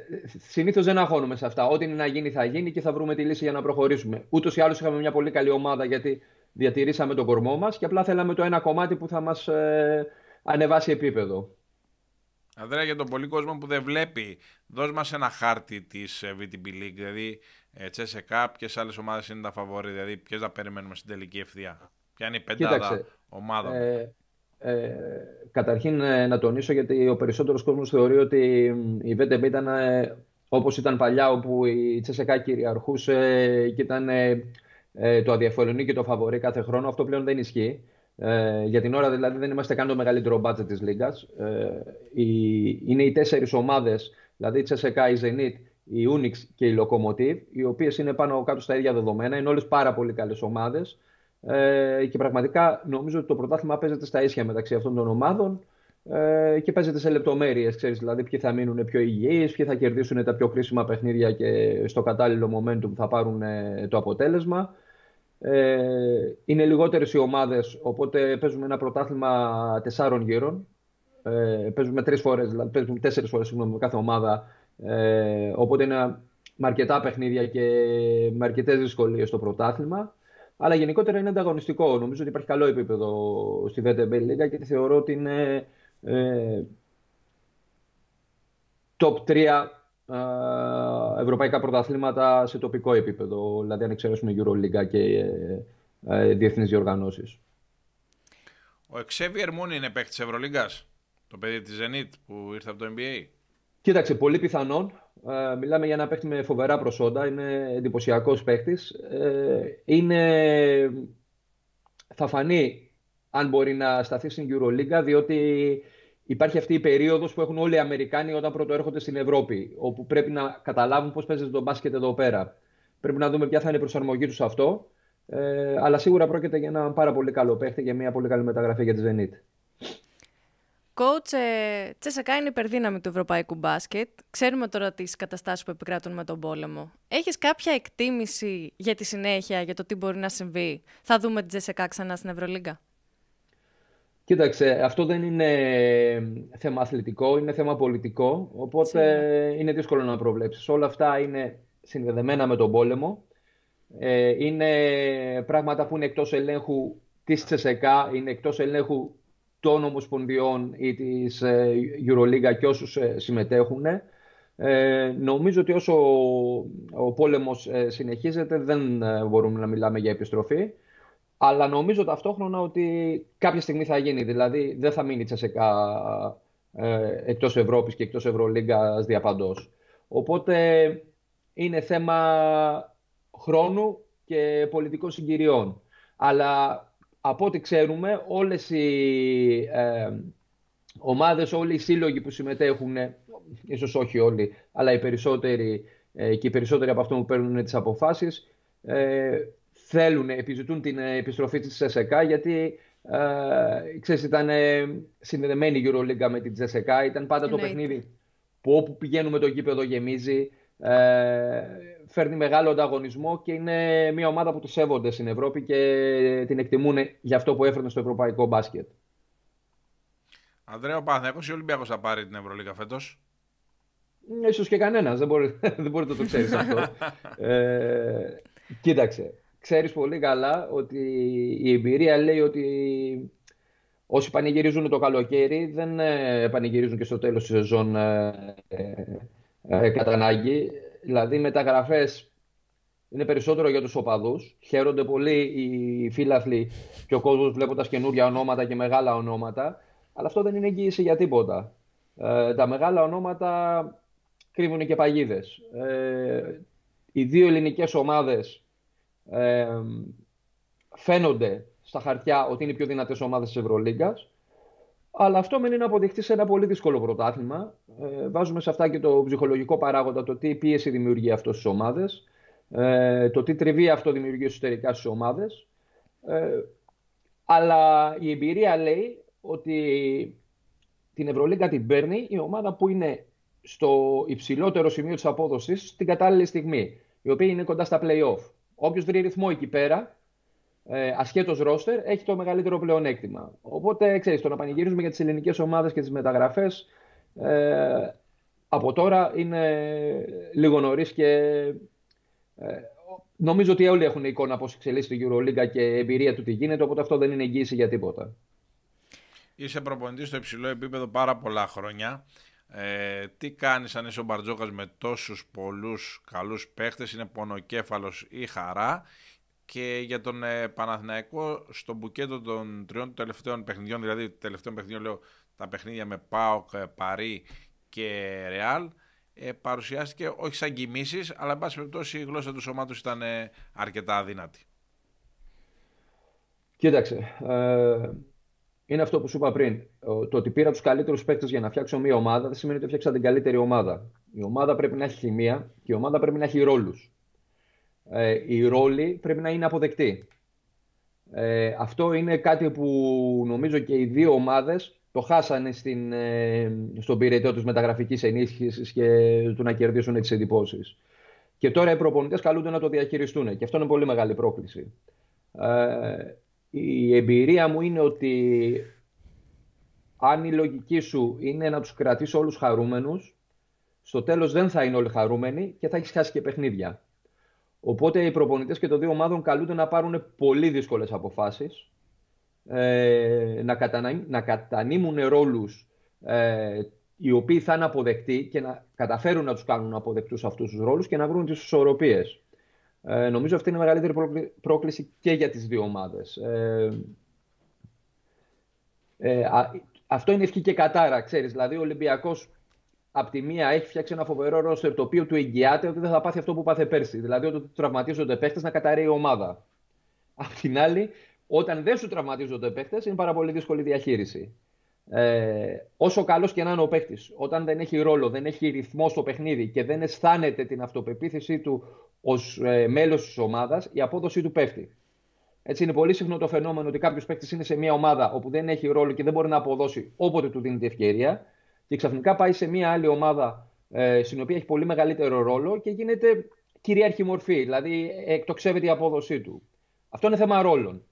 [SPEAKER 3] συνήθως δεν αγχώνουμε σε αυτά. Ό,τι είναι να γίνει θα γίνει και θα βρούμε τη λύση για να προχωρήσουμε. Ούτως ή άλλως είχαμε μια πολύ καλή ομάδα γιατί διατηρήσαμε τον κορμό μας και απλά θέλαμε το ένα κομμάτι που θα μας ε, ανεβάσει επίπεδο.
[SPEAKER 1] Ανδρέα, για τον πολύ κόσμο που δεν βλέπει, δώσ' μας ένα χάρτη της VTB ε, League, δηλαδή ε, Τσέσεκα, ποιες άλλες ομάδες είναι τα φαβόρη, δηλαδή ποιες θα περιμένουμε στην τελική ευθεία. Ποια είναι η πεντάδα ομάδα. Ε,
[SPEAKER 3] ε καταρχήν ε, να τονίσω γιατί ο περισσότερος κόσμος θεωρεί ότι η ΒΤΜ ήταν όπως ήταν παλιά όπου η Τσέσεκα κυριαρχούσε και ήταν το αδιαφορενή και το φαβορή κάθε χρόνο. Αυτό πλέον δεν ισχύει. για την ώρα δηλαδή δεν είμαστε καν το μεγαλύτερο μπάτζετ της Λίγκας. Ε, είναι οι τέσσερις ομάδες, δηλαδή η Τσέσεκα, η Zenit, η Unix και η Locomotive, οι οποίες είναι πάνω κάτω στα ίδια δεδομένα, είναι όλες πάρα πολύ καλές ομάδες ε, και πραγματικά νομίζω ότι το πρωτάθλημα παίζεται στα ίσια μεταξύ αυτών των ομάδων ε, και παίζεται σε λεπτομέρειες, ξέρεις, δηλαδή ποιοι θα μείνουν πιο υγιείς, ποιοι θα κερδίσουν τα πιο κρίσιμα παιχνίδια και στο κατάλληλο momentum θα πάρουν ε, το αποτέλεσμα. Ε, είναι λιγότερες οι ομάδες, οπότε παίζουμε ένα πρωτάθλημα τεσσάρων γύρων, ε, παίζουμε τρεις φορές, δηλαδή παίζουμε τέσσερις φορές συγγνώμη, κάθε ομάδα ε, οπότε είναι με αρκετά παιχνίδια και με αρκετές δυσκολίες στο πρωτάθλημα. Αλλά γενικότερα είναι ανταγωνιστικό. Νομίζω ότι υπάρχει καλό επίπεδο στη VTB League και θεωρώ ότι είναι ε, top 3 ε, ευρωπαϊκά πρωταθλήματα σε τοπικό επίπεδο. Δηλαδή, αν εξαιρέσουμε EuroLeague και ε, ε διεθνείς διοργανώσεις.
[SPEAKER 1] Ο Εξέβιερ Μούνι είναι παίκτης Ευρωλίγκας. Το παιδί της Zenit που ήρθε από το NBA.
[SPEAKER 3] Κοίταξε, πολύ πιθανόν. Ε, μιλάμε για ένα παίχτη με φοβερά προσόντα. Είναι εντυπωσιακός παίχτης. Ε, είναι... Θα φανεί αν μπορεί να σταθεί στην Euroliga, διότι υπάρχει αυτή η περίοδος που έχουν όλοι οι Αμερικάνοι όταν πρώτο στην Ευρώπη, όπου πρέπει να καταλάβουν πώς παίζεται το μπάσκετ εδώ πέρα. Πρέπει να δούμε ποια θα είναι η προσαρμογή τους σε αυτό. Ε, αλλά σίγουρα πρόκειται για ένα πάρα πολύ καλό παίχτη και μια πολύ καλή μεταγραφή για τη Zenit
[SPEAKER 2] coach, ε, Τσέσακα είναι υπερδύναμη του ευρωπαϊκού μπάσκετ. Ξέρουμε τώρα τις καταστάσεις που επικράτουν με τον πόλεμο. Έχεις κάποια εκτίμηση για τη συνέχεια, για το τι μπορεί να συμβεί. Θα δούμε την Τσέσακα ξανά στην Ευρωλίγκα.
[SPEAKER 3] Κοίταξε, αυτό δεν είναι θέμα αθλητικό, είναι θέμα πολιτικό. Οπότε είναι δύσκολο να προβλέψεις. Όλα αυτά είναι συνδεδεμένα με τον πόλεμο. Ε, είναι πράγματα που είναι εκτός ελέγχου της ΣΕΣΕΚΑ, είναι εκτός ελέγχου των Ομοσπονδιών ή της ε, Euroliga και όσους ε, συμμετέχουν. Ε, νομίζω ότι όσο ο πόλεμος ε, συνεχίζεται δεν μπορούμε να μιλάμε για επιστροφή. Αλλά νομίζω ταυτόχρονα ότι κάποια στιγμή θα γίνει. Δηλαδή δεν θα μείνει τσεσεκά ε, εκτός Ευρώπης και εκτός Ευρωλίγκας διαπαντός. Οπότε είναι θέμα χρόνου και πολιτικών συγκυριών. Αλλά από ό,τι ξέρουμε όλες οι ε, ομάδες, όλοι οι σύλλογοι που συμμετέχουν, ίσως όχι όλοι, αλλά οι περισσότεροι ε, και οι περισσότεροι από αυτούς που παίρνουν τις αποφάσεις, ε, θέλουν, επιζητούν την επιστροφή της ΣΕΣΕΚΑ γιατί ε, ξέρεις, ήταν ε, συνδεδεμένη η Euroliga με την ΣΕΣΕΚΑ, ήταν πάντα το παιχνίδι που όπου πηγαίνουμε το γήπεδο γεμίζει. Ε, φέρνει μεγάλο ανταγωνισμό και είναι μια ομάδα που του σέβονται στην Ευρώπη και την εκτιμούν για αυτό που έφερνε στο ευρωπαϊκό μπάσκετ.
[SPEAKER 1] Ανδρέα, ο Παναθηναϊκός ή ο Ολυμπιακός θα πάρει την Ευρωλίγα φέτος.
[SPEAKER 3] Ε, ίσως και κανένας, δεν μπορεί, δεν να το ξέρεις αυτό. Ε, κοίταξε, ξέρεις πολύ καλά ότι η εμπειρία λέει ότι όσοι πανηγυρίζουν το καλοκαίρι δεν ε, πανηγυρίζουν και στο τέλος της σεζόν κατά ανάγκη δηλαδή μεταγραφές είναι περισσότερο για τους οπαδούς. Χαίρονται πολύ οι φίλαθλοι και ο κόσμος βλέποντας καινούργια ονόματα και μεγάλα ονόματα. Αλλά αυτό δεν είναι εγγύηση για τίποτα. Ε, τα μεγάλα ονόματα κρύβουν και παγίδες. Ε, οι δύο ελληνικές ομάδες ε, φαίνονται στα χαρτιά ότι είναι οι πιο δυνατές ομάδες της Ευρωλίγκας. Αλλά αυτό μείνει να αποδειχτεί σε ένα πολύ δύσκολο πρωτάθλημα. Ε, βάζουμε σε αυτά και το ψυχολογικό παράγοντα, το τι πίεση δημιουργεί αυτό στις ομάδες, ε, το τι τριβή αυτό δημιουργεί εσωτερικά στις ομάδες. Ε, αλλά η εμπειρία λέει ότι την Ευρωλίγκα την παίρνει η ομάδα που είναι στο υψηλότερο σημείο της απόδοσης την κατάλληλη στιγμή, η οποία είναι κοντά στα playoff. Όποιος βρει ρυθμό εκεί πέρα ε, ασχέτως ρόστερ, έχει το μεγαλύτερο πλεονέκτημα. Οπότε, ξέρεις, το να πανηγυρίζουμε για τις ελληνικές ομάδες και τις μεταγραφές. Ε, από τώρα είναι λίγο νωρίς και ε, νομίζω ότι όλοι έχουν εικόνα πώς εξελίσσεται η Euroliga και εμπειρία του τι γίνεται. Οπότε αυτό δεν είναι εγγύηση για τίποτα.
[SPEAKER 1] Είσαι προπονητής στο υψηλό επίπεδο πάρα πολλά χρόνια. Ε, τι κάνεις αν είσαι ο Μπαρτζόκας με τόσους πολλούς καλούς παίχτες, είναι πονοκέφαλος ή χαρά και για τον ε, Παναθηναϊκό, στο μπουκέτο των τριών τελευταίων παιχνιδιών, δηλαδή τελευταίων παιχνιδιών λέω τα παιχνίδια με ΠΑΟΚ, ε, Παρί και Ρεάλ, ε, παρουσιάστηκε όχι σαν κοιμήσει, αλλά εν πάση περιπτώσει η γλώσσα του σώματος ήταν ε, αρκετά αδύνατη.
[SPEAKER 3] Κοίταξε. Ε, είναι αυτό που σου είπα πριν. Το ότι πήρα τους καλύτερους παίκτες για να φτιάξω μια ομάδα δεν σημαίνει ότι φτιάξα την καλύτερη ομάδα. Η ομάδα πρέπει να έχει χημεία και η ομάδα πρέπει να έχει ρόλους ε, οι ρόλοι πρέπει να είναι αποδεκτοί. Ε, αυτό είναι κάτι που νομίζω και οι δύο ομάδες το χάσανε στην, ε, στον πυρετό τους μεταγραφικής ενίσχυσης και του να κερδίσουν τις εντυπωσει. Και τώρα οι προπονητές καλούνται να το διαχειριστούν και αυτό είναι πολύ μεγάλη πρόκληση. Ε, η εμπειρία μου είναι ότι αν η λογική σου είναι να τους κρατήσει όλους χαρούμενους, στο τέλος δεν θα είναι όλοι χαρούμενοι και θα έχεις χάσει και παιχνίδια. Οπότε οι προπονητές και των δύο ομάδων καλούνται να πάρουν πολύ δύσκολες αποφάσεις, ε, να, κατανα... να κατανείμουν ρόλους ε, οι οποίοι θα είναι αποδεκτοί και να καταφέρουν να τους κάνουν αποδεκτούς αυτούς τους ρόλους και να βρουν τις ισορροπίες. Ε, νομίζω αυτή είναι η μεγαλύτερη πρόκληση και για τις δύο ομάδες. Ε, ε, αυτό είναι ευχή και κατάρα, ξέρεις. Δηλαδή ο Ολυμπιακός απ' τη μία έχει φτιάξει ένα φοβερό ρόστερ το οποίο του εγγυάται ότι δεν θα πάθει αυτό που πάθε πέρσι. Δηλαδή ότι τραυματίζονται παίχτες να καταραίει η ομάδα. Απ' την άλλη, όταν δεν σου τραυματίζονται παίχτες, είναι πάρα πολύ δύσκολη διαχείριση. Ε, όσο καλός και να είναι ο παίχτης, όταν δεν έχει ρόλο, δεν έχει ρυθμό στο παιχνίδι και δεν αισθάνεται την αυτοπεποίθησή του ως ε, μέλος της ομάδας, η απόδοσή του πέφτει. Έτσι είναι πολύ συχνό το φαινόμενο ότι κάποιος παίχτης είναι σε μια ομάδα όπου δεν έχει ρόλο και δεν μπορεί να αποδώσει όποτε του δίνει τη ευκαιρία και ξαφνικά πάει σε μια άλλη ομάδα ε, στην οποία έχει πολύ μεγαλύτερο ρόλο και γίνεται κυρίαρχη μορφή, δηλαδή εκτοξεύεται η απόδοσή του. Αυτό είναι θέμα ρόλων.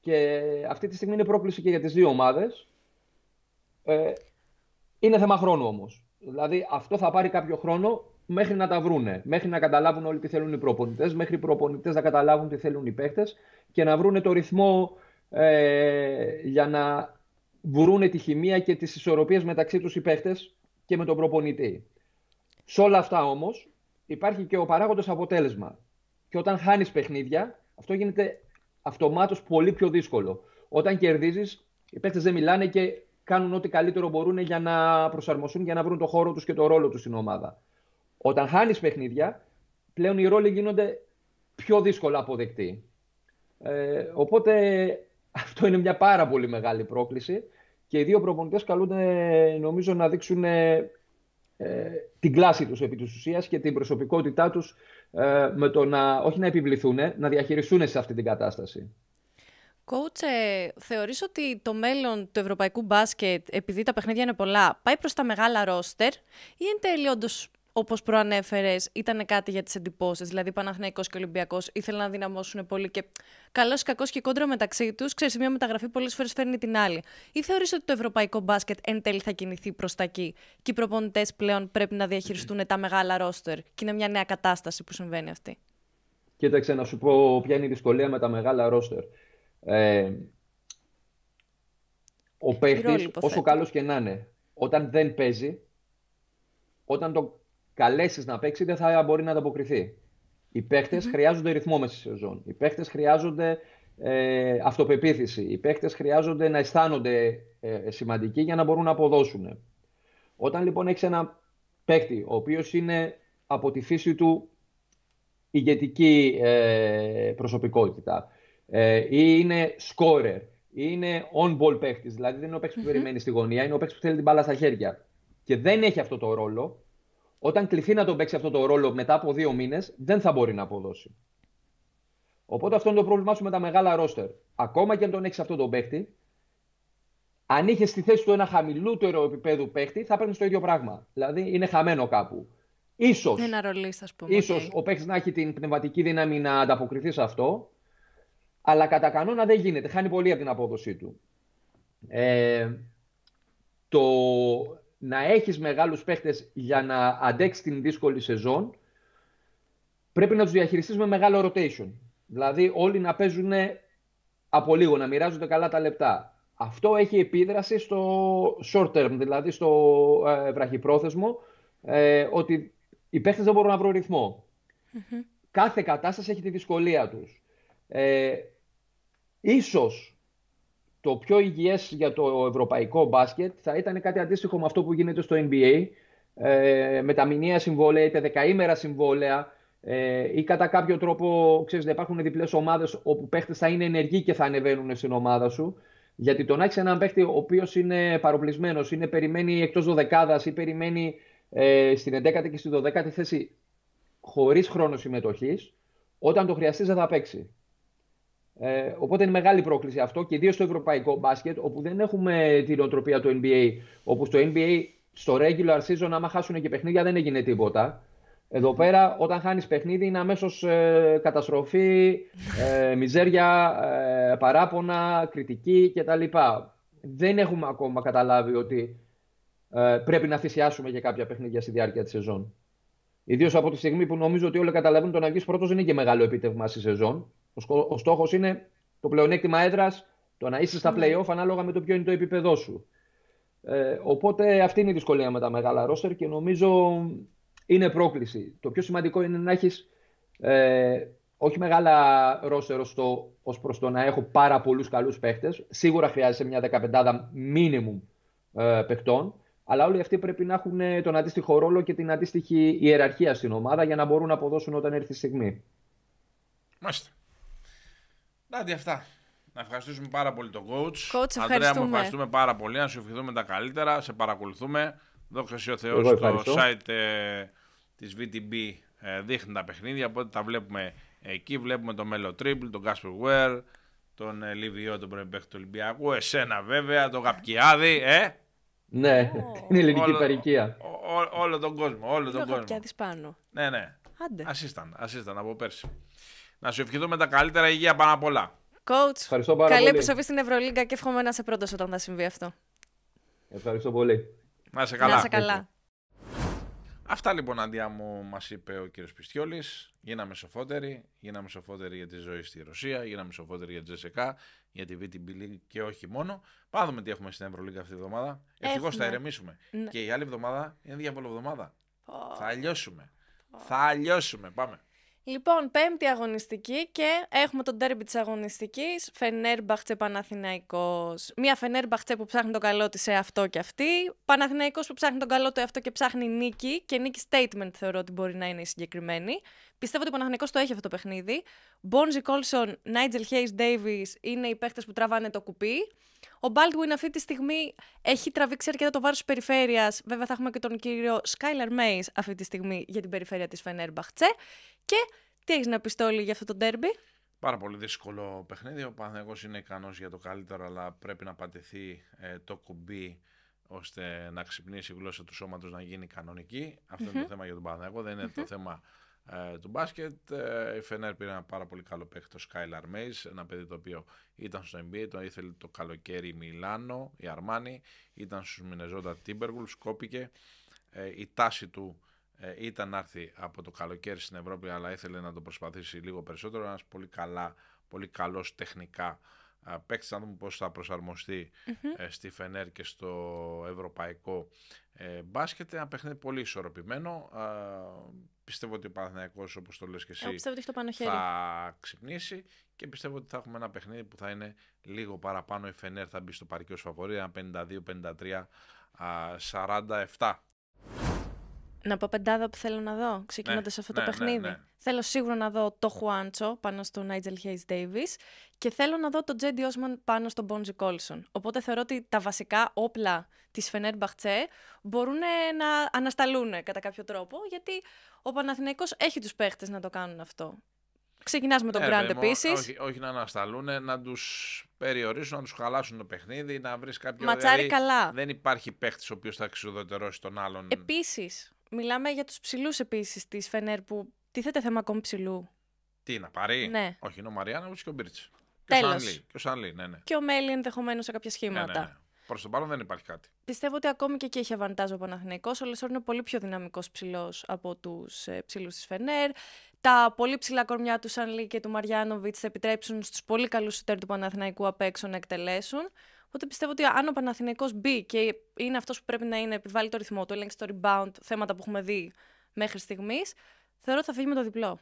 [SPEAKER 3] Και αυτή τη στιγμή είναι πρόκληση και για τις δύο ομάδες. Ε, είναι θέμα χρόνου όμως. Δηλαδή αυτό θα πάρει κάποιο χρόνο μέχρι να τα βρούνε, μέχρι να καταλάβουν όλοι τι θέλουν οι προπονητές, μέχρι οι προπονητές να καταλάβουν τι θέλουν οι παίχτες και να βρούνε το ρυθμό ε, για να βρούνε τη χημεία και τις ισορροπίες μεταξύ τους οι και με τον προπονητή. Σε όλα αυτά όμως υπάρχει και ο παράγοντας αποτέλεσμα. Και όταν χάνεις παιχνίδια, αυτό γίνεται αυτομάτως πολύ πιο δύσκολο. Όταν κερδίζεις, οι παίχτες δεν μιλάνε και κάνουν ό,τι καλύτερο μπορούν για να προσαρμοσούν, για να βρουν το χώρο τους και το ρόλο τους στην ομάδα. Όταν χάνεις παιχνίδια, πλέον οι ρόλοι γίνονται πιο δύσκολα αποδεκτοί. Ε, οπότε αυτό είναι μια πάρα πολύ μεγάλη πρόκληση και οι δύο προπονητές καλούνται νομίζω να δείξουν ε, ε, την κλάση τους επί της ουσίας και την προσωπικότητά τους ε, με το να, όχι να επιβληθούν, να διαχειριστούν σε αυτή την κατάσταση.
[SPEAKER 2] Κόουτσε, θεωρείς ότι το μέλλον του ευρωπαϊκού μπάσκετ, επειδή τα παιχνίδια είναι πολλά, πάει προς τα μεγάλα ρόστερ ή εν τέλει όντως όπως προανέφερες, ήταν κάτι για τις εντυπώσεις. Δηλαδή, Παναθυναϊκό και Ολυμπιακός ήθελαν να δυναμώσουν πολύ και καλός ή κακός και κόντρα μεταξύ τους. Ξέρεις, μια μεταγραφή πολλές φορές φέρνει την άλλη. Ή θεωρείς ότι το ευρωπαϊκό μπάσκετ εν τέλει θα κινηθεί προς τα εκεί και οι προπονητές πλέον πρέπει να διαχειριστούν τα μεγάλα ρόστερ και είναι μια νέα κατάσταση που συμβαίνει αυτή.
[SPEAKER 3] Κοίταξε να σου πω ποια είναι η δυσκολία με τα μεγάλα ρόστερ. Ε, ο παίχτη, όσο καλός και να είναι, όταν δεν παίζει, όταν το καλέσεις να παίξει, δεν θα μπορεί να ανταποκριθεί. Οι παιχτε χρειάζονται ρυθμό μέσα στη σεζόν. Οι παίχτε χρειάζονται ε, αυτοπεποίθηση. Οι παίχτε χρειάζονται να αισθάνονται ε, σημαντικοί για να μπορούν να αποδώσουν. Όταν λοιπόν έχεις ένα παίχτη, ο οποίος είναι από τη φύση του ηγετική ε, προσωπικότητα, ε, ή είναι scorer, ή είναι on-ball παίχτης δηλαδή δεν είναι ο παιχτη που περιμένει στη γωνία, είναι ο παίχτης που θέλει την μπάλα στα χέρια. Και δεν έχει αυτό το ρόλο, όταν κληθεί να τον παίξει αυτό το ρόλο μετά από δύο μήνες, δεν θα μπορεί να αποδώσει. Οπότε αυτό είναι το πρόβλημά σου με τα μεγάλα ρόστερ. Ακόμα και αν τον έχεις αυτό τον παίχτη, αν είχες στη θέση του ένα χαμηλότερο επίπεδο παίχτη, θα παίρνει το ίδιο πράγμα. Δηλαδή είναι χαμένο κάπου. Ίσως, ο παίχτη να έχει την πνευματική δύναμη να ανταποκριθεί σε αυτό. Αλλά κατά κανόνα δεν γίνεται. Χάνει πολύ από την απόδοσή του. Ε, το, να έχεις μεγάλους παίχτες για να αντέξεις την δύσκολη σεζόν, πρέπει να τους διαχειριστείς με μεγάλο rotation. Δηλαδή όλοι να παίζουν από λίγο, να μοιράζονται καλά τα λεπτά. Αυτό έχει επίδραση στο short term, δηλαδή στο ε, βραχυπρόθεσμο, ε, ότι οι παίχτες δεν μπορούν να βρουν ρυθμο Κάθε κατάσταση έχει τη δυσκολία τους. Ε, ίσως το πιο υγιές για το ευρωπαϊκό μπάσκετ θα ήταν κάτι αντίστοιχο με αυτό που γίνεται στο NBA, ε, με τα μηνιαία συμβόλαια, είτε δεκαήμερα συμβόλαια, ε, ή κατά κάποιο τρόπο, ξέρεις, να υπάρχουν διπλές ομάδες όπου παίχτες θα είναι ενεργοί και θα ανεβαίνουν στην ομάδα σου. Γιατί το να έχεις έναν παίχτη ο οποίος είναι παροπλισμένος, είναι περιμένει εκτός δωδεκάδας ή περιμένει ε, στην 11η και στη 12η θέση χωρίς χρόνο συμμετοχής, όταν το χρειαστείς δεν θα παίξει. Ε, οπότε είναι μεγάλη πρόκληση αυτό και ιδίως στο ευρωπαϊκό μπάσκετ, όπου δεν έχουμε την οτροπία του NBA. Όπου στο NBA, στο regular season, άμα χάσουν και παιχνίδια, δεν έγινε τίποτα. Εδώ πέρα, όταν χάνεις παιχνίδι, είναι αμέσως ε, καταστροφή, ε, μιζέρια, ε, παράπονα, κριτική κτλ. Δεν έχουμε ακόμα καταλάβει ότι πρέπει να θυσιάσουμε για κάποια παιχνίδια στη διάρκεια της σεζόν. Ιδίως από τη στιγμή που νομίζω ότι όλοι καταλαβαίνουν το να βγει πρώτος δεν είναι και μεγάλο επίτευγμα στη σεζόν. Ο στόχος είναι το πλεονέκτημα έδρας, το να είσαι στα ναι. playoff ανάλογα με το ποιο είναι το επίπεδό σου. Ε, οπότε αυτή είναι η δυσκολία με τα μεγάλα ρόστερ και νομίζω είναι πρόκληση. Το πιο σημαντικό είναι να έχεις ε, όχι μεγάλα ρόστερ ως προς το να έχω πάρα πολλούς καλούς παίχτε. Σίγουρα χρειάζεσαι μια δεκαπεντάδα μήνυμου ε, παιχτών. Αλλά όλοι αυτοί πρέπει να έχουν ε, τον αντίστοιχο ρόλο και την αντίστοιχη ιεραρχία στην ομάδα για να μπορούν να αποδώσουν όταν έρθει η στιγμή.
[SPEAKER 1] Μάλιστα. Ντάντι, αυτά. Να ευχαριστήσουμε πάρα πολύ τον coach. coach Αντρέα, μου ευχαριστούμε πάρα πολύ. Να σου ευχηθούμε τα καλύτερα. Σε παρακολουθούμε. Δόξα ο Θεό στο site ε, της VTB ε, δείχνει τα παιχνίδια, οπότε τα βλέπουμε εκεί. Βλέπουμε τον Melo Triple, τον Casper, Ware, τον ε, Λιβιό, τον πρώην του Ολυμπιακού, εσένα βέβαια, τον Γαπκιάδη. ε,
[SPEAKER 3] ναι, την ελληνική όλο,
[SPEAKER 1] παροικία. όλο τον κόσμο. Όλο τον κόσμο. Πιάτης πάνω. Ναι, ναι. Άντε. Ασίσταν, ασίσταν από πέρσι. Να σου ευχηθούμε τα καλύτερα υγεία πάνω απ' όλα. Coach, Ευχαριστώ πάρα καλή επιστροφή
[SPEAKER 2] στην Ευρωλίγκα και εύχομαι να είσαι πρώτο όταν θα συμβεί αυτό.
[SPEAKER 3] Ευχαριστώ πολύ.
[SPEAKER 1] Να Να είσαι καλά. Αυτά λοιπόν αντιά μου μας είπε ο κύριος Πιστιόλης. Γίναμε σοφότεροι, γίναμε σοφότεροι για τη ζωή στη Ρωσία, γίναμε σοφότεροι για τη Τζεσεκά, για τη VTB League και όχι μόνο. Πάμε δούμε τι έχουμε στην Ευρωλίγκα αυτή τη εβδομάδα. Ευτυχώς θα ηρεμήσουμε. Ναι. Και η άλλη εβδομάδα είναι διαβολοβδομάδα. Oh. Θα αλλιώσουμε. Θα αλλιώσουμε. Πάμε.
[SPEAKER 2] Λοιπόν, πέμπτη αγωνιστική και έχουμε τον τέρμπι της αγωνιστικής. Φενέρμπαχτσε Παναθηναϊκός. Μία Φενέρμπαχτσε που ψάχνει τον καλό της σε αυτό και αυτή. Παναθηναϊκός που ψάχνει τον καλό του αυτό και ψάχνει νίκη. Και νίκη statement θεωρώ ότι μπορεί να είναι η συγκεκριμένη. Πιστεύω ότι ο Παναθηναϊκός το έχει αυτό το παιχνίδι. Μπόνζι Κόλσον, Νάιτζελ Χέις Ντέιβις είναι οι παίχτε που τραβάνε το κουπί. Ο Baldwin αυτή τη στιγμή έχει τραβήξει αρκετά το βάρος της περιφέρειας. Βέβαια, θα έχουμε και τον κύριο Skyler Mays αυτή τη στιγμή για την περιφέρεια της Φενέρμπαχτσε. Και τι έχεις να πεις, για αυτό το ντέρμπι.
[SPEAKER 1] Πάρα πολύ δύσκολο παιχνίδι. Ο Παναγιώ είναι ικανός για το καλύτερο, αλλά πρέπει να πατηθεί ε, το κουμπί ώστε να ξυπνήσει η γλώσσα του σώματος να γίνει κανονική. είναι το θέμα για τον Παναγιώ. Δεν ειναι το θέμα ε, του μπάσκετ. Ε, η Φενέρ πήρε ένα πάρα πολύ καλό παίκτο, το Skylar Mays, ένα παιδί το οποίο ήταν στο NBA, το ήθελε το καλοκαίρι Μιλάνο, η Αρμάνη, ήταν στους Μινεζόντα Τίμπεργουλ, σκόπηκε. Ε, η τάση του ε, ήταν να έρθει από το καλοκαίρι στην Ευρώπη, αλλά ήθελε να το προσπαθήσει λίγο περισσότερο. Ένας πολύ, καλά, πολύ καλός τεχνικά παίκτη να δούμε πώς θα προσαρμοστεί mm-hmm. στη Φενέρ και στο ευρωπαϊκό ε, μπάσκετ. Ένα παιχνίδι πολύ ισορροπημένο. Πιστεύω ότι ο Παναθηναϊκός, όπως το λες και εσύ, ε, θα ξυπνήσει και πιστεύω ότι θα έχουμε ένα παιχνίδι που θα είναι λίγο παραπάνω. Η Φενέρ θα μπει στο παρκείο ως ενα ένα 52-53-47.
[SPEAKER 2] Να πω πεντάδα που θέλω να δω, ξεκινώντας ναι, αυτό ναι, το ναι, παιχνίδι. Ναι, θέλω σίγουρα να δω το Χουάντσο πάνω στον Νάιτζελ Χέις Ντέιβις και θέλω να δω τον Τζέντι Όσμαν πάνω στον Μπόντζι Κόλσον. Οπότε θεωρώ ότι τα βασικά όπλα της Φενέρ Μπαχτσέ μπορούν να ανασταλούν κατά κάποιο τρόπο, γιατί ο Παναθηναϊκός έχει τους παίχτες να το κάνουν αυτό. Ξεκινάς με τον Γκραντ ε, επίσης. Όχι,
[SPEAKER 1] όχι να ανασταλούν, να τους περιορίσουν, να τους χαλάσουν το παιχνίδι, να βρεις κάποιο. Ματσάρι δηλαδή, καλά. Δεν υπάρχει παίχτης ο οποίος θα εξουδετερώσει τον άλλον.
[SPEAKER 2] Επίσης, μιλάμε για τους ψηλούς επίσης της Φενέρ που τίθεται θέμα ακόμη ψηλού.
[SPEAKER 1] Τι, να πάρει. Ναι. Όχι, είναι ο Μαριάννα και ο Μπίρτς. Τέλος. Και ο, Σανλή, ναι, ναι.
[SPEAKER 2] Και ο Μέλι ενδεχομένως σε κάποια ναι, ναι, σχήματα. Ναι, ναι, ναι.
[SPEAKER 1] Προ τον παρόν δεν υπάρχει κάτι.
[SPEAKER 2] Πιστεύω ότι ακόμη και εκεί έχει αβαντάζ ο Παναθηναϊκός. Ο Λεσόρ είναι πολύ πιο δυναμικός ψηλός από τους ε, ψηλούς της Φενέρ. Τα πολύ ψηλά κορμιά του Σανλή και του Μαριάνοβιτ θα επιτρέψουν στους πολύ καλούς σουτέρ του Παναθηναϊκού απ' έξω να εκτελέσουν. Οπότε πιστεύω ότι αν ο Παναθηναϊκός μπει και είναι αυτός που πρέπει να είναι, επιβάλλει το ρυθμό του, ελέγξει το rebound, θέματα που έχουμε δει μέχρι στιγμής, θεωρώ ότι θα φύγει με το διπλό.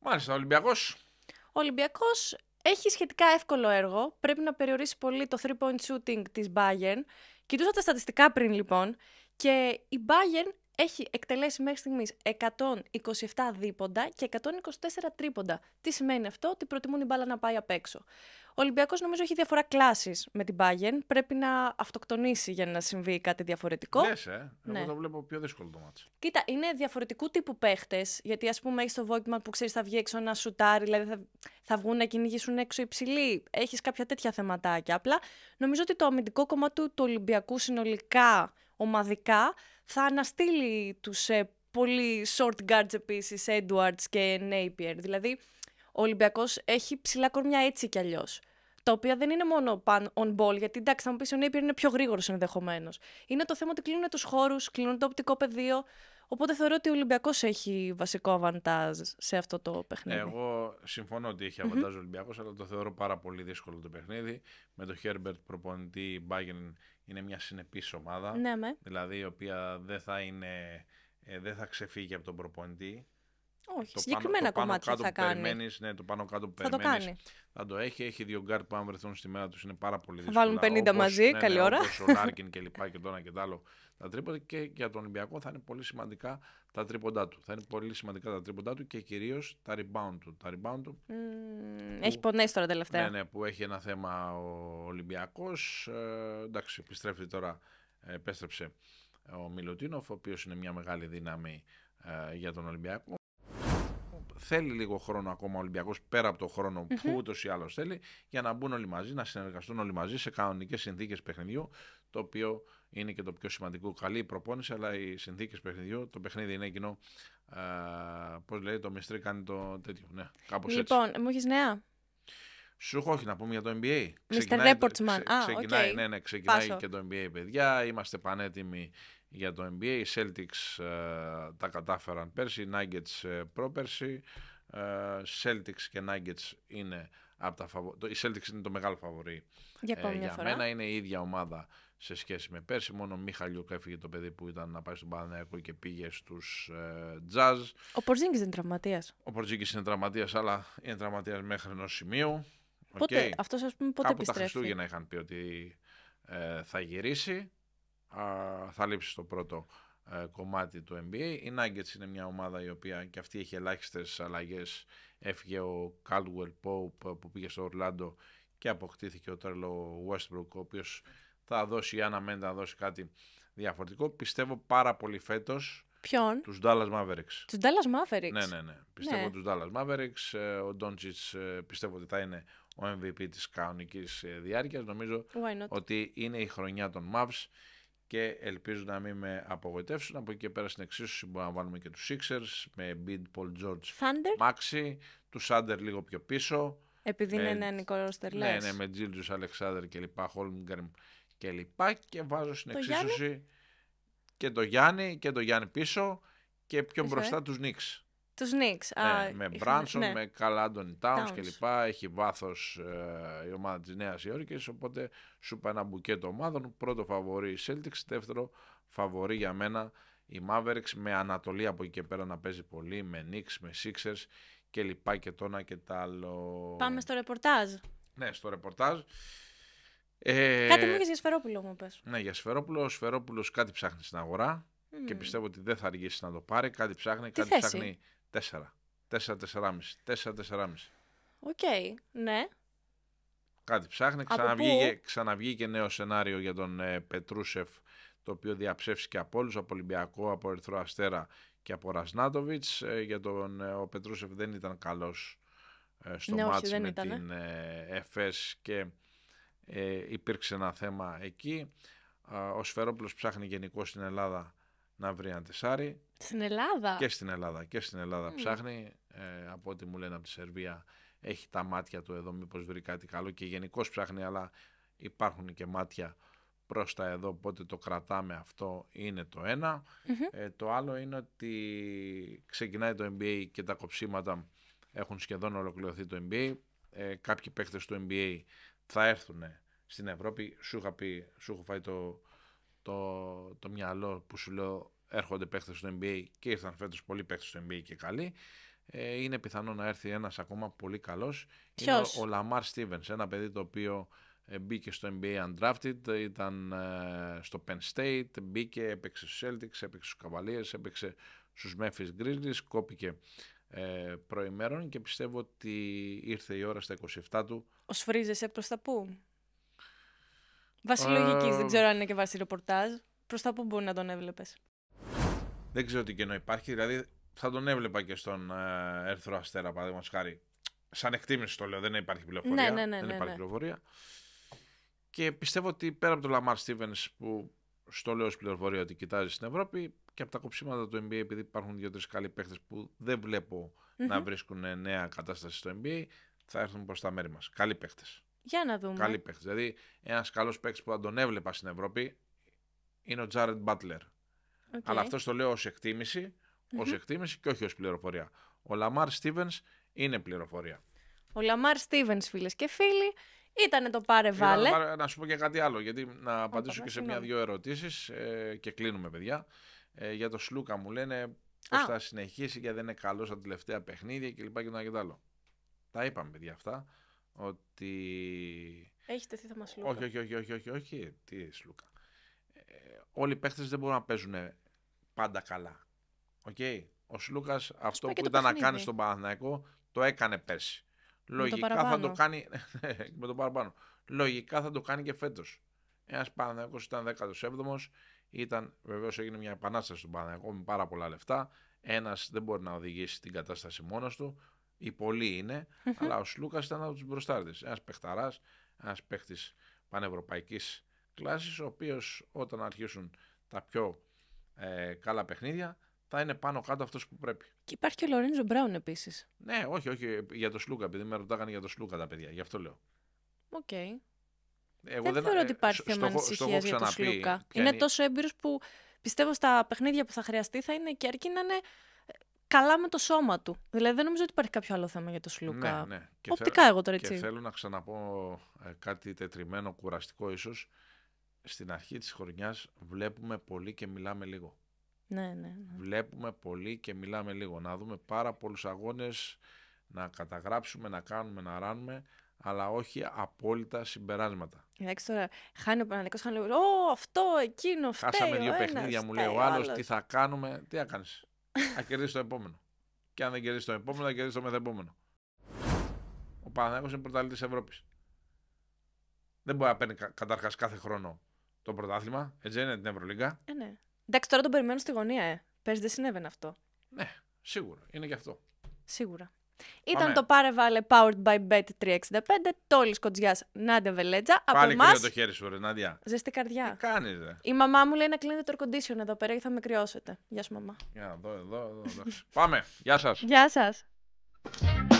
[SPEAKER 1] Μάλιστα, ο Ολυμπιακός.
[SPEAKER 2] Ο Ολυμπιακός έχει σχετικά εύκολο έργο. Πρέπει να περιορίσει πολύ το 3-point shooting της Bayern. Κοιτούσα τα στατιστικά πριν λοιπόν και η Bayern έχει εκτελέσει μέχρι στιγμής 127 δίποντα και 124 τρίποντα. Τι σημαίνει αυτό, ότι προτιμούν η μπάλα να πάει απ' έξω. Ο Ολυμπιακός νομίζω έχει διαφορά κλάσης με την Bayern, πρέπει να αυτοκτονήσει για να συμβεί κάτι διαφορετικό. Λες, ε. Ναι. Εγώ το
[SPEAKER 1] βλέπω πιο δύσκολο το μάτς.
[SPEAKER 2] Κοίτα, είναι διαφορετικού τύπου παίχτες, γιατί ας πούμε έχεις το Vogtman που ξέρεις θα βγει έξω να σουτάρει, δηλαδή θα, θα βγουν να κυνηγήσουν έξω υψηλοί, έχεις κάποια τέτοια θεματάκια. Απλά νομίζω ότι το αμυντικό κομμάτι του Ολυμπιακού συνολικά ομαδικά, θα αναστείλει τους ε, πολύ short guards επίσης, Edwards και Napier. Δηλαδή, ο Ολυμπιακός έχει ψηλά κορμιά έτσι κι αλλιώς τα οποία δεν είναι μόνο on ball, γιατί εντάξει, θα μου πεις ο Νέιπιρ είναι πιο γρήγορος ενδεχομένως. Είναι το θέμα ότι κλείνουν τους χώρους, κλείνουν το οπτικό πεδίο. Οπότε θεωρώ ότι ο Ολυμπιακός έχει βασικό αβαντάζ σε αυτό το παιχνίδι.
[SPEAKER 1] Εγώ συμφωνώ ότι έχει ο Ολυμπιακός, αλλά το θεωρώ πάρα πολύ δύσκολο το παιχνίδι. Με το Χέρμπερτ προπονητή, η Μπάγκεν είναι μια συνεπής ομάδα. Ναι, Δηλαδή η οποία δεν θα, είναι, ε, δεν θα ξεφύγει από τον προπονητή.
[SPEAKER 2] Όχι, το συγκεκριμένα πάνω, κομμάτια το πάνω θα που
[SPEAKER 1] Ναι, το πάνω κάτω που θα το κάνει. Θα το έχει. Έχει δύο γκάρτ που αν βρεθούν στη μέρα τους είναι πάρα πολύ δύσκολο. βάλουν 50 όπως, μαζί, ναι, ναι καλή ναι, ώρα. Όπως ο Λάρκιν και λοιπά και το ένα και το άλλο τα τρίποντα. Και για τον Ολυμπιακό θα είναι πολύ σημαντικά τα τρίποντά του. Θα είναι πολύ σημαντικά τα τρίποντά του και κυρίως τα rebound του. Τα rebound του
[SPEAKER 2] mm, που, έχει πονέσει τώρα τελευταία.
[SPEAKER 1] Ναι, ναι, που έχει ένα θέμα ο Ολυμπιακός. Ε, εντάξει, επιστρέφει τώρα, ε, επέστρεψε ο Μιλωτίνοφ, ο οποίος είναι μια μεγάλη δύναμη ε, για τον Ολυμπιακό θέλει λίγο χρόνο ακόμα ο Ολυμπιακός πέρα από το χρόνο mm-hmm. που ούτως ή άλλως θέλει για να μπουν όλοι μαζί, να συνεργαστούν όλοι μαζί σε κανονικές συνθήκες παιχνιδιού. Το οποίο είναι και το πιο σημαντικό. Καλή η προπόνηση, αλλά οι συνθήκες παιχνιδιού. Το παιχνίδι είναι εκείνο. Πώς λέει, το μυστρή κάνει το τέτοιο. Ναι, κάπως λοιπόν, έτσι.
[SPEAKER 2] Λοιπόν, μου έχεις νέα.
[SPEAKER 1] Σου έχω όχι να πούμε για το NBA. Mr. Reportsman. Ξεκινάει, ah, okay. ναι, ναι, ξεκινάει Πάσο. και το NBA, παιδιά. Είμαστε πανέτοιμοι για το NBA. Οι Celtics ε, τα κατάφεραν πέρσι, οι Nuggets ε, πρόπερσι. Ε, Celtics και Nuggets είναι από τα φαβο... Οι Celtics είναι το μεγάλο φαβορή για, ε, για μένα. Είναι η ίδια ομάδα σε σχέση με πέρσι. Μόνο ο Μιχαλιούκ έφυγε το παιδί που ήταν να πάει στον Παναγιακό και πήγε στους ε, Jazz.
[SPEAKER 2] Ο Πορζίνκη είναι τραυματίας.
[SPEAKER 1] Ο Πορζίνκη είναι τραυματίας, αλλά είναι τραυματίας μέχρι ενός σημείου. Πότε, okay. Αυτό
[SPEAKER 2] πούμε, πότε Κάπου επιστρέφει. τα Χριστούγεννα
[SPEAKER 1] είχαν πει ότι ε, θα γυρίσει θα λείψει το πρώτο ε, κομμάτι του NBA. Η Nuggets είναι μια ομάδα η οποία και αυτή έχει ελάχιστες αλλαγές Έφυγε ο Caldwell Pope που πήγε στο Ορλάντο και αποκτήθηκε ο Τρέλο Westbrook ο οποίος θα δώσει αν μέντα να δώσει κάτι διαφορετικό. Πιστεύω πάρα πολύ φέτος Ποιον? Τους Dallas Mavericks.
[SPEAKER 2] Τους Dallas Mavericks. Ναι, ναι, ναι. Πιστεύω ναι. τους
[SPEAKER 1] Dallas Mavericks. Ε, ο Doncic ε, πιστεύω ότι θα είναι ο MVP της κανονικής διάρκειας, Νομίζω ότι είναι η χρονιά των Mavs και ελπίζω να μην με απογοητεύσουν. Από εκεί και πέρα στην εξίσωση μπορούμε να βάλουμε και τους Sixers με Bid, Paul George, Thunder. Maxi, τους λίγο πιο πίσω.
[SPEAKER 2] Επειδή με, είναι ε, ένα Νικόλαιο Ναι, ναι, με
[SPEAKER 1] Τζίλτζους, Αλεξάνδρ και λοιπά, Holmgren και λοιπά και βάζω στην εξίσωση και το Γιάννη και το Γιάννη πίσω και πιο ε. μπροστά τους τους Νίξ.
[SPEAKER 2] Τους Knicks. Ναι, με Μπράνσον, ναι. με
[SPEAKER 1] Καλάντων Τάουν Τάουνς και λοιπά. Έχει βάθος ε, η ομάδα της Νέας Υόρκης, οπότε σου είπα ένα μπουκέτο ομάδων. Πρώτο φαβορεί η Celtics, δεύτερο φαβορεί για μένα η Mavericks με Ανατολή από εκεί και πέρα να παίζει πολύ, με Knicks, με Sixers και λοιπά και τόνα και τα άλλο. Πάμε
[SPEAKER 2] στο ρεπορτάζ.
[SPEAKER 1] Ναι, στο ρεπορτάζ. Ε, κάτι μου για
[SPEAKER 2] Σφερόπουλο μου πες.
[SPEAKER 1] Ναι, για Σφερόπουλο. Ο Σφερόπουλος κάτι ψάχνει στην αγορά και πιστεύω ότι δεν θα αργήσει να το πάρει. Κάτι ψάχνει, κάτι θέση? ψάχνει Τέσσερα. Τέσσερα, τεσσεραμιση Τέσσερα, τεσσεραμιση
[SPEAKER 2] Οκ, okay, ναι.
[SPEAKER 1] Κάτι ψάχνει. Ξαναβγήκε, ξαναβγήκε νέο σενάριο για τον ε, Πετρούσεφ, το οποίο διαψεύστηκε από όλους, από Ολυμπιακό, από Ερυθρό Αστέρα και από Ρασνάτοβιτ. Ε, για τον ε, ο Πετρούσεφ δεν ήταν καλός στο ναι, με την ΕΦΕΣ και υπήρξε ένα θέμα εκεί. Ο Σφερόπλος ψάχνει γενικώ στην Ελλάδα να βρει ένα τεσάρι.
[SPEAKER 2] Στην Ελλάδα. Και
[SPEAKER 1] στην Ελλάδα. Και στην Ελλάδα ψάχνει. Ε, από ό,τι μου λένε από τη Σερβία, έχει τα μάτια του εδώ. Μήπως βρει κάτι καλό και γενικώ ψάχνει, αλλά υπάρχουν και μάτια προς τα εδώ. Οπότε το κρατάμε αυτό είναι το ενα ε, το άλλο είναι ότι ξεκινάει το NBA και τα κοψίματα έχουν σχεδόν ολοκληρωθεί το NBA. Ε, κάποιοι παίχτε του NBA θα έρθουν στην Ευρώπη. Σου, είχα πει, σου έχω φάει το το, το μυαλό που σου λέω έρχονται παίχτες στο NBA και ήρθαν φέτος πολλοί παίχτες στο NBA και καλοί ε, είναι πιθανό να έρθει ένας ακόμα πολύ καλός Ποιος? είναι ο Λαμάρ Στίβενς ένα παιδί το οποίο ε, μπήκε στο NBA undrafted, ήταν ε, στο Penn State, μπήκε, έπαιξε στους Celtics, έπαιξε στους Cavaliers, έπαιξε στους Memphis Grizzlies, κόπηκε ε, προημέρων και πιστεύω ότι ήρθε η ώρα στα 27 του. Ο
[SPEAKER 2] Σφρίζεσαι προς τα πού? Βασιλογική, ε... δεν ξέρω αν είναι και βάση ρεπορτάζ. Προς τα που μπορεί να τον έβλεπες.
[SPEAKER 1] Δεν ξέρω τι κενό υπάρχει. Δηλαδή θα τον έβλεπα και στον ε, Έρθρο Αστέρα, παραδείγματος χάρη. Σαν εκτίμηση το λέω, δεν υπάρχει πληροφορία. Ναι, ναι, ναι δεν ναι, υπάρχει ναι. πληροφορία. Και πιστεύω ότι πέρα από τον Λαμάρ Στίβεν που στο λέω ως πληροφορία ότι κοιτάζει στην Ευρώπη και από τα κοψίματα του NBA, επειδή υπάρχουν δύο-τρει καλοί παίχτε που δεν βλεπω να βρίσκουν νέα κατάσταση στο NBA, θα έρθουν προς τα μέρη μας. Καλοί παίχτες.
[SPEAKER 2] Για να δούμε. Καλοί
[SPEAKER 1] παίχτες. Δηλαδή, ένας καλός παίχτη που θα τον έβλεπα στην Ευρώπη είναι ο Τζάρετ Μπάτλερ.
[SPEAKER 2] Okay. Αλλά αυτός
[SPEAKER 1] το λέω ως εκτίμηση, ως εκτίμηση και όχι ως πληροφορία. Ο Λαμάρ Στίβεν είναι πληροφορία.
[SPEAKER 2] Ο Λαμάρ Στίβεν, φίλες και φίλοι, ήταν το πάρε βάλε.
[SPEAKER 1] Να, σου πω και κάτι άλλο, γιατί να απαντήσω και σε μια-δυο ερωτήσεις ε, και κλείνουμε, παιδιά. Ε, για το Σλούκα μου λένε πώς θα συνεχίσει και δεν είναι καλός στα τελευταία παιχνίδια κλπ. Και, και, τα είπαμε, παιδιά, αυτά. Ότι. Έχετε τεθεί θα μα Όχι, όχι, όχι, όχι, όχι, όχι. Τι Σλούκα. Ε, όλοι οι παίχτες δεν μπορούν να παίζουν πάντα καλά. Okay. Ο Σλούκας αυτό που ήταν να κάνει στον Παναθηναϊκό το έκανε πέρσι. Λογικά θα το κάνει. με το παραπάνω. Λογικά θα το κάνει και φέτος. Ένας Παναθηναϊκός ήταν 17ο. Ήταν βεβαίως έγινε μια επανάσταση στον Παναθηναϊκό με πάρα πολλά λεφτά. Ένας δεν μπορεί να οδηγήσει την κατάσταση μόνος του. Οι πολλοί είναι, αλλά ο Σλούκας ήταν από τους μπροστάρδε. Ένας παιχταράς, ένας παίχτης πανευρωπαϊκής κλάσης, ο οποίος όταν αρχίσουν τα πιο ε, καλά παιχνίδια θα είναι πάνω κάτω αυτός που πρέπει. Και υπάρχει και ο Λορέντζο Μπράουν επίσης. Ναι, όχι, όχι για τον Σλούκα, επειδή με ρωτάγανε για τον Σλούκα τα παιδιά, γι' αυτό λέω. Οκ. Okay. Εγώ δεν, δεν θεωρώ ότι ε, υπάρχει θέμα ανησυχία για τον Σλούκα. Είναι, είναι τόσο
[SPEAKER 2] έμπειρος που πιστεύω στα παιχνίδια που θα χρειαστεί θα είναι και αρκεί να είναι καλά με το σώμα του. Δηλαδή δεν νομίζω ότι υπάρχει κάποιο άλλο θέμα για τον Σλούκα. Ναι, ναι. Οπτικά εγώ τώρα έτσι. Και
[SPEAKER 1] θέλω να ξαναπώ ε, κάτι τετριμένο, κουραστικό ίσως. Στην αρχή της χρονιάς βλέπουμε πολύ και μιλάμε λίγο. Ναι, ναι, ναι, Βλέπουμε πολύ και μιλάμε λίγο. Να δούμε πάρα πολλούς αγώνες να καταγράψουμε, να κάνουμε, να ράνουμε αλλά όχι απόλυτα συμπεράσματα.
[SPEAKER 2] Εντάξει τώρα, χάνει ο Παναγενικός, χάνει ο αυτό, εκείνο, αυτό. Χάσαμε δύο παιχνίδια, μου λέει ο άλλο, τι
[SPEAKER 1] θα κάνουμε, τι έκανε θα κερδίσει το επόμενο. Και αν δεν κερδίσει το επόμενο, θα κερδίσει το μεθεπόμενο. Ο Παναγιώτο είναι πρωταθλητής της Ευρώπης. Δεν μπορεί να παίρνει καταρχάς κάθε χρόνο το πρωτάθλημα. Έτσι είναι την Ευρωλίγκα.
[SPEAKER 2] Ε, ναι. Εντάξει, τώρα τον περιμένω στη γωνία, ε. Πές δεν συνέβαινε αυτό.
[SPEAKER 1] Ναι, σίγουρα. Είναι και αυτό. Σίγουρα. Ήταν το
[SPEAKER 2] Πάρε Βάλε powered by Bet365, τόλη κοντζιάς Νάντια Βελέτζα. Πάλι από μας το
[SPEAKER 1] χέρι σου, ρε Νάντια.
[SPEAKER 2] Ζεστή καρδιά. Τι
[SPEAKER 1] κάνεις, ρε. Η
[SPEAKER 2] μαμά μου λέει να κλείνετε το air εδώ πέρα ή θα με κρυώσετε. Γεια σου, μαμά.
[SPEAKER 1] Για, εδώ, εδώ, εδώ. Πάμε. Γεια σας. Γεια
[SPEAKER 2] σας.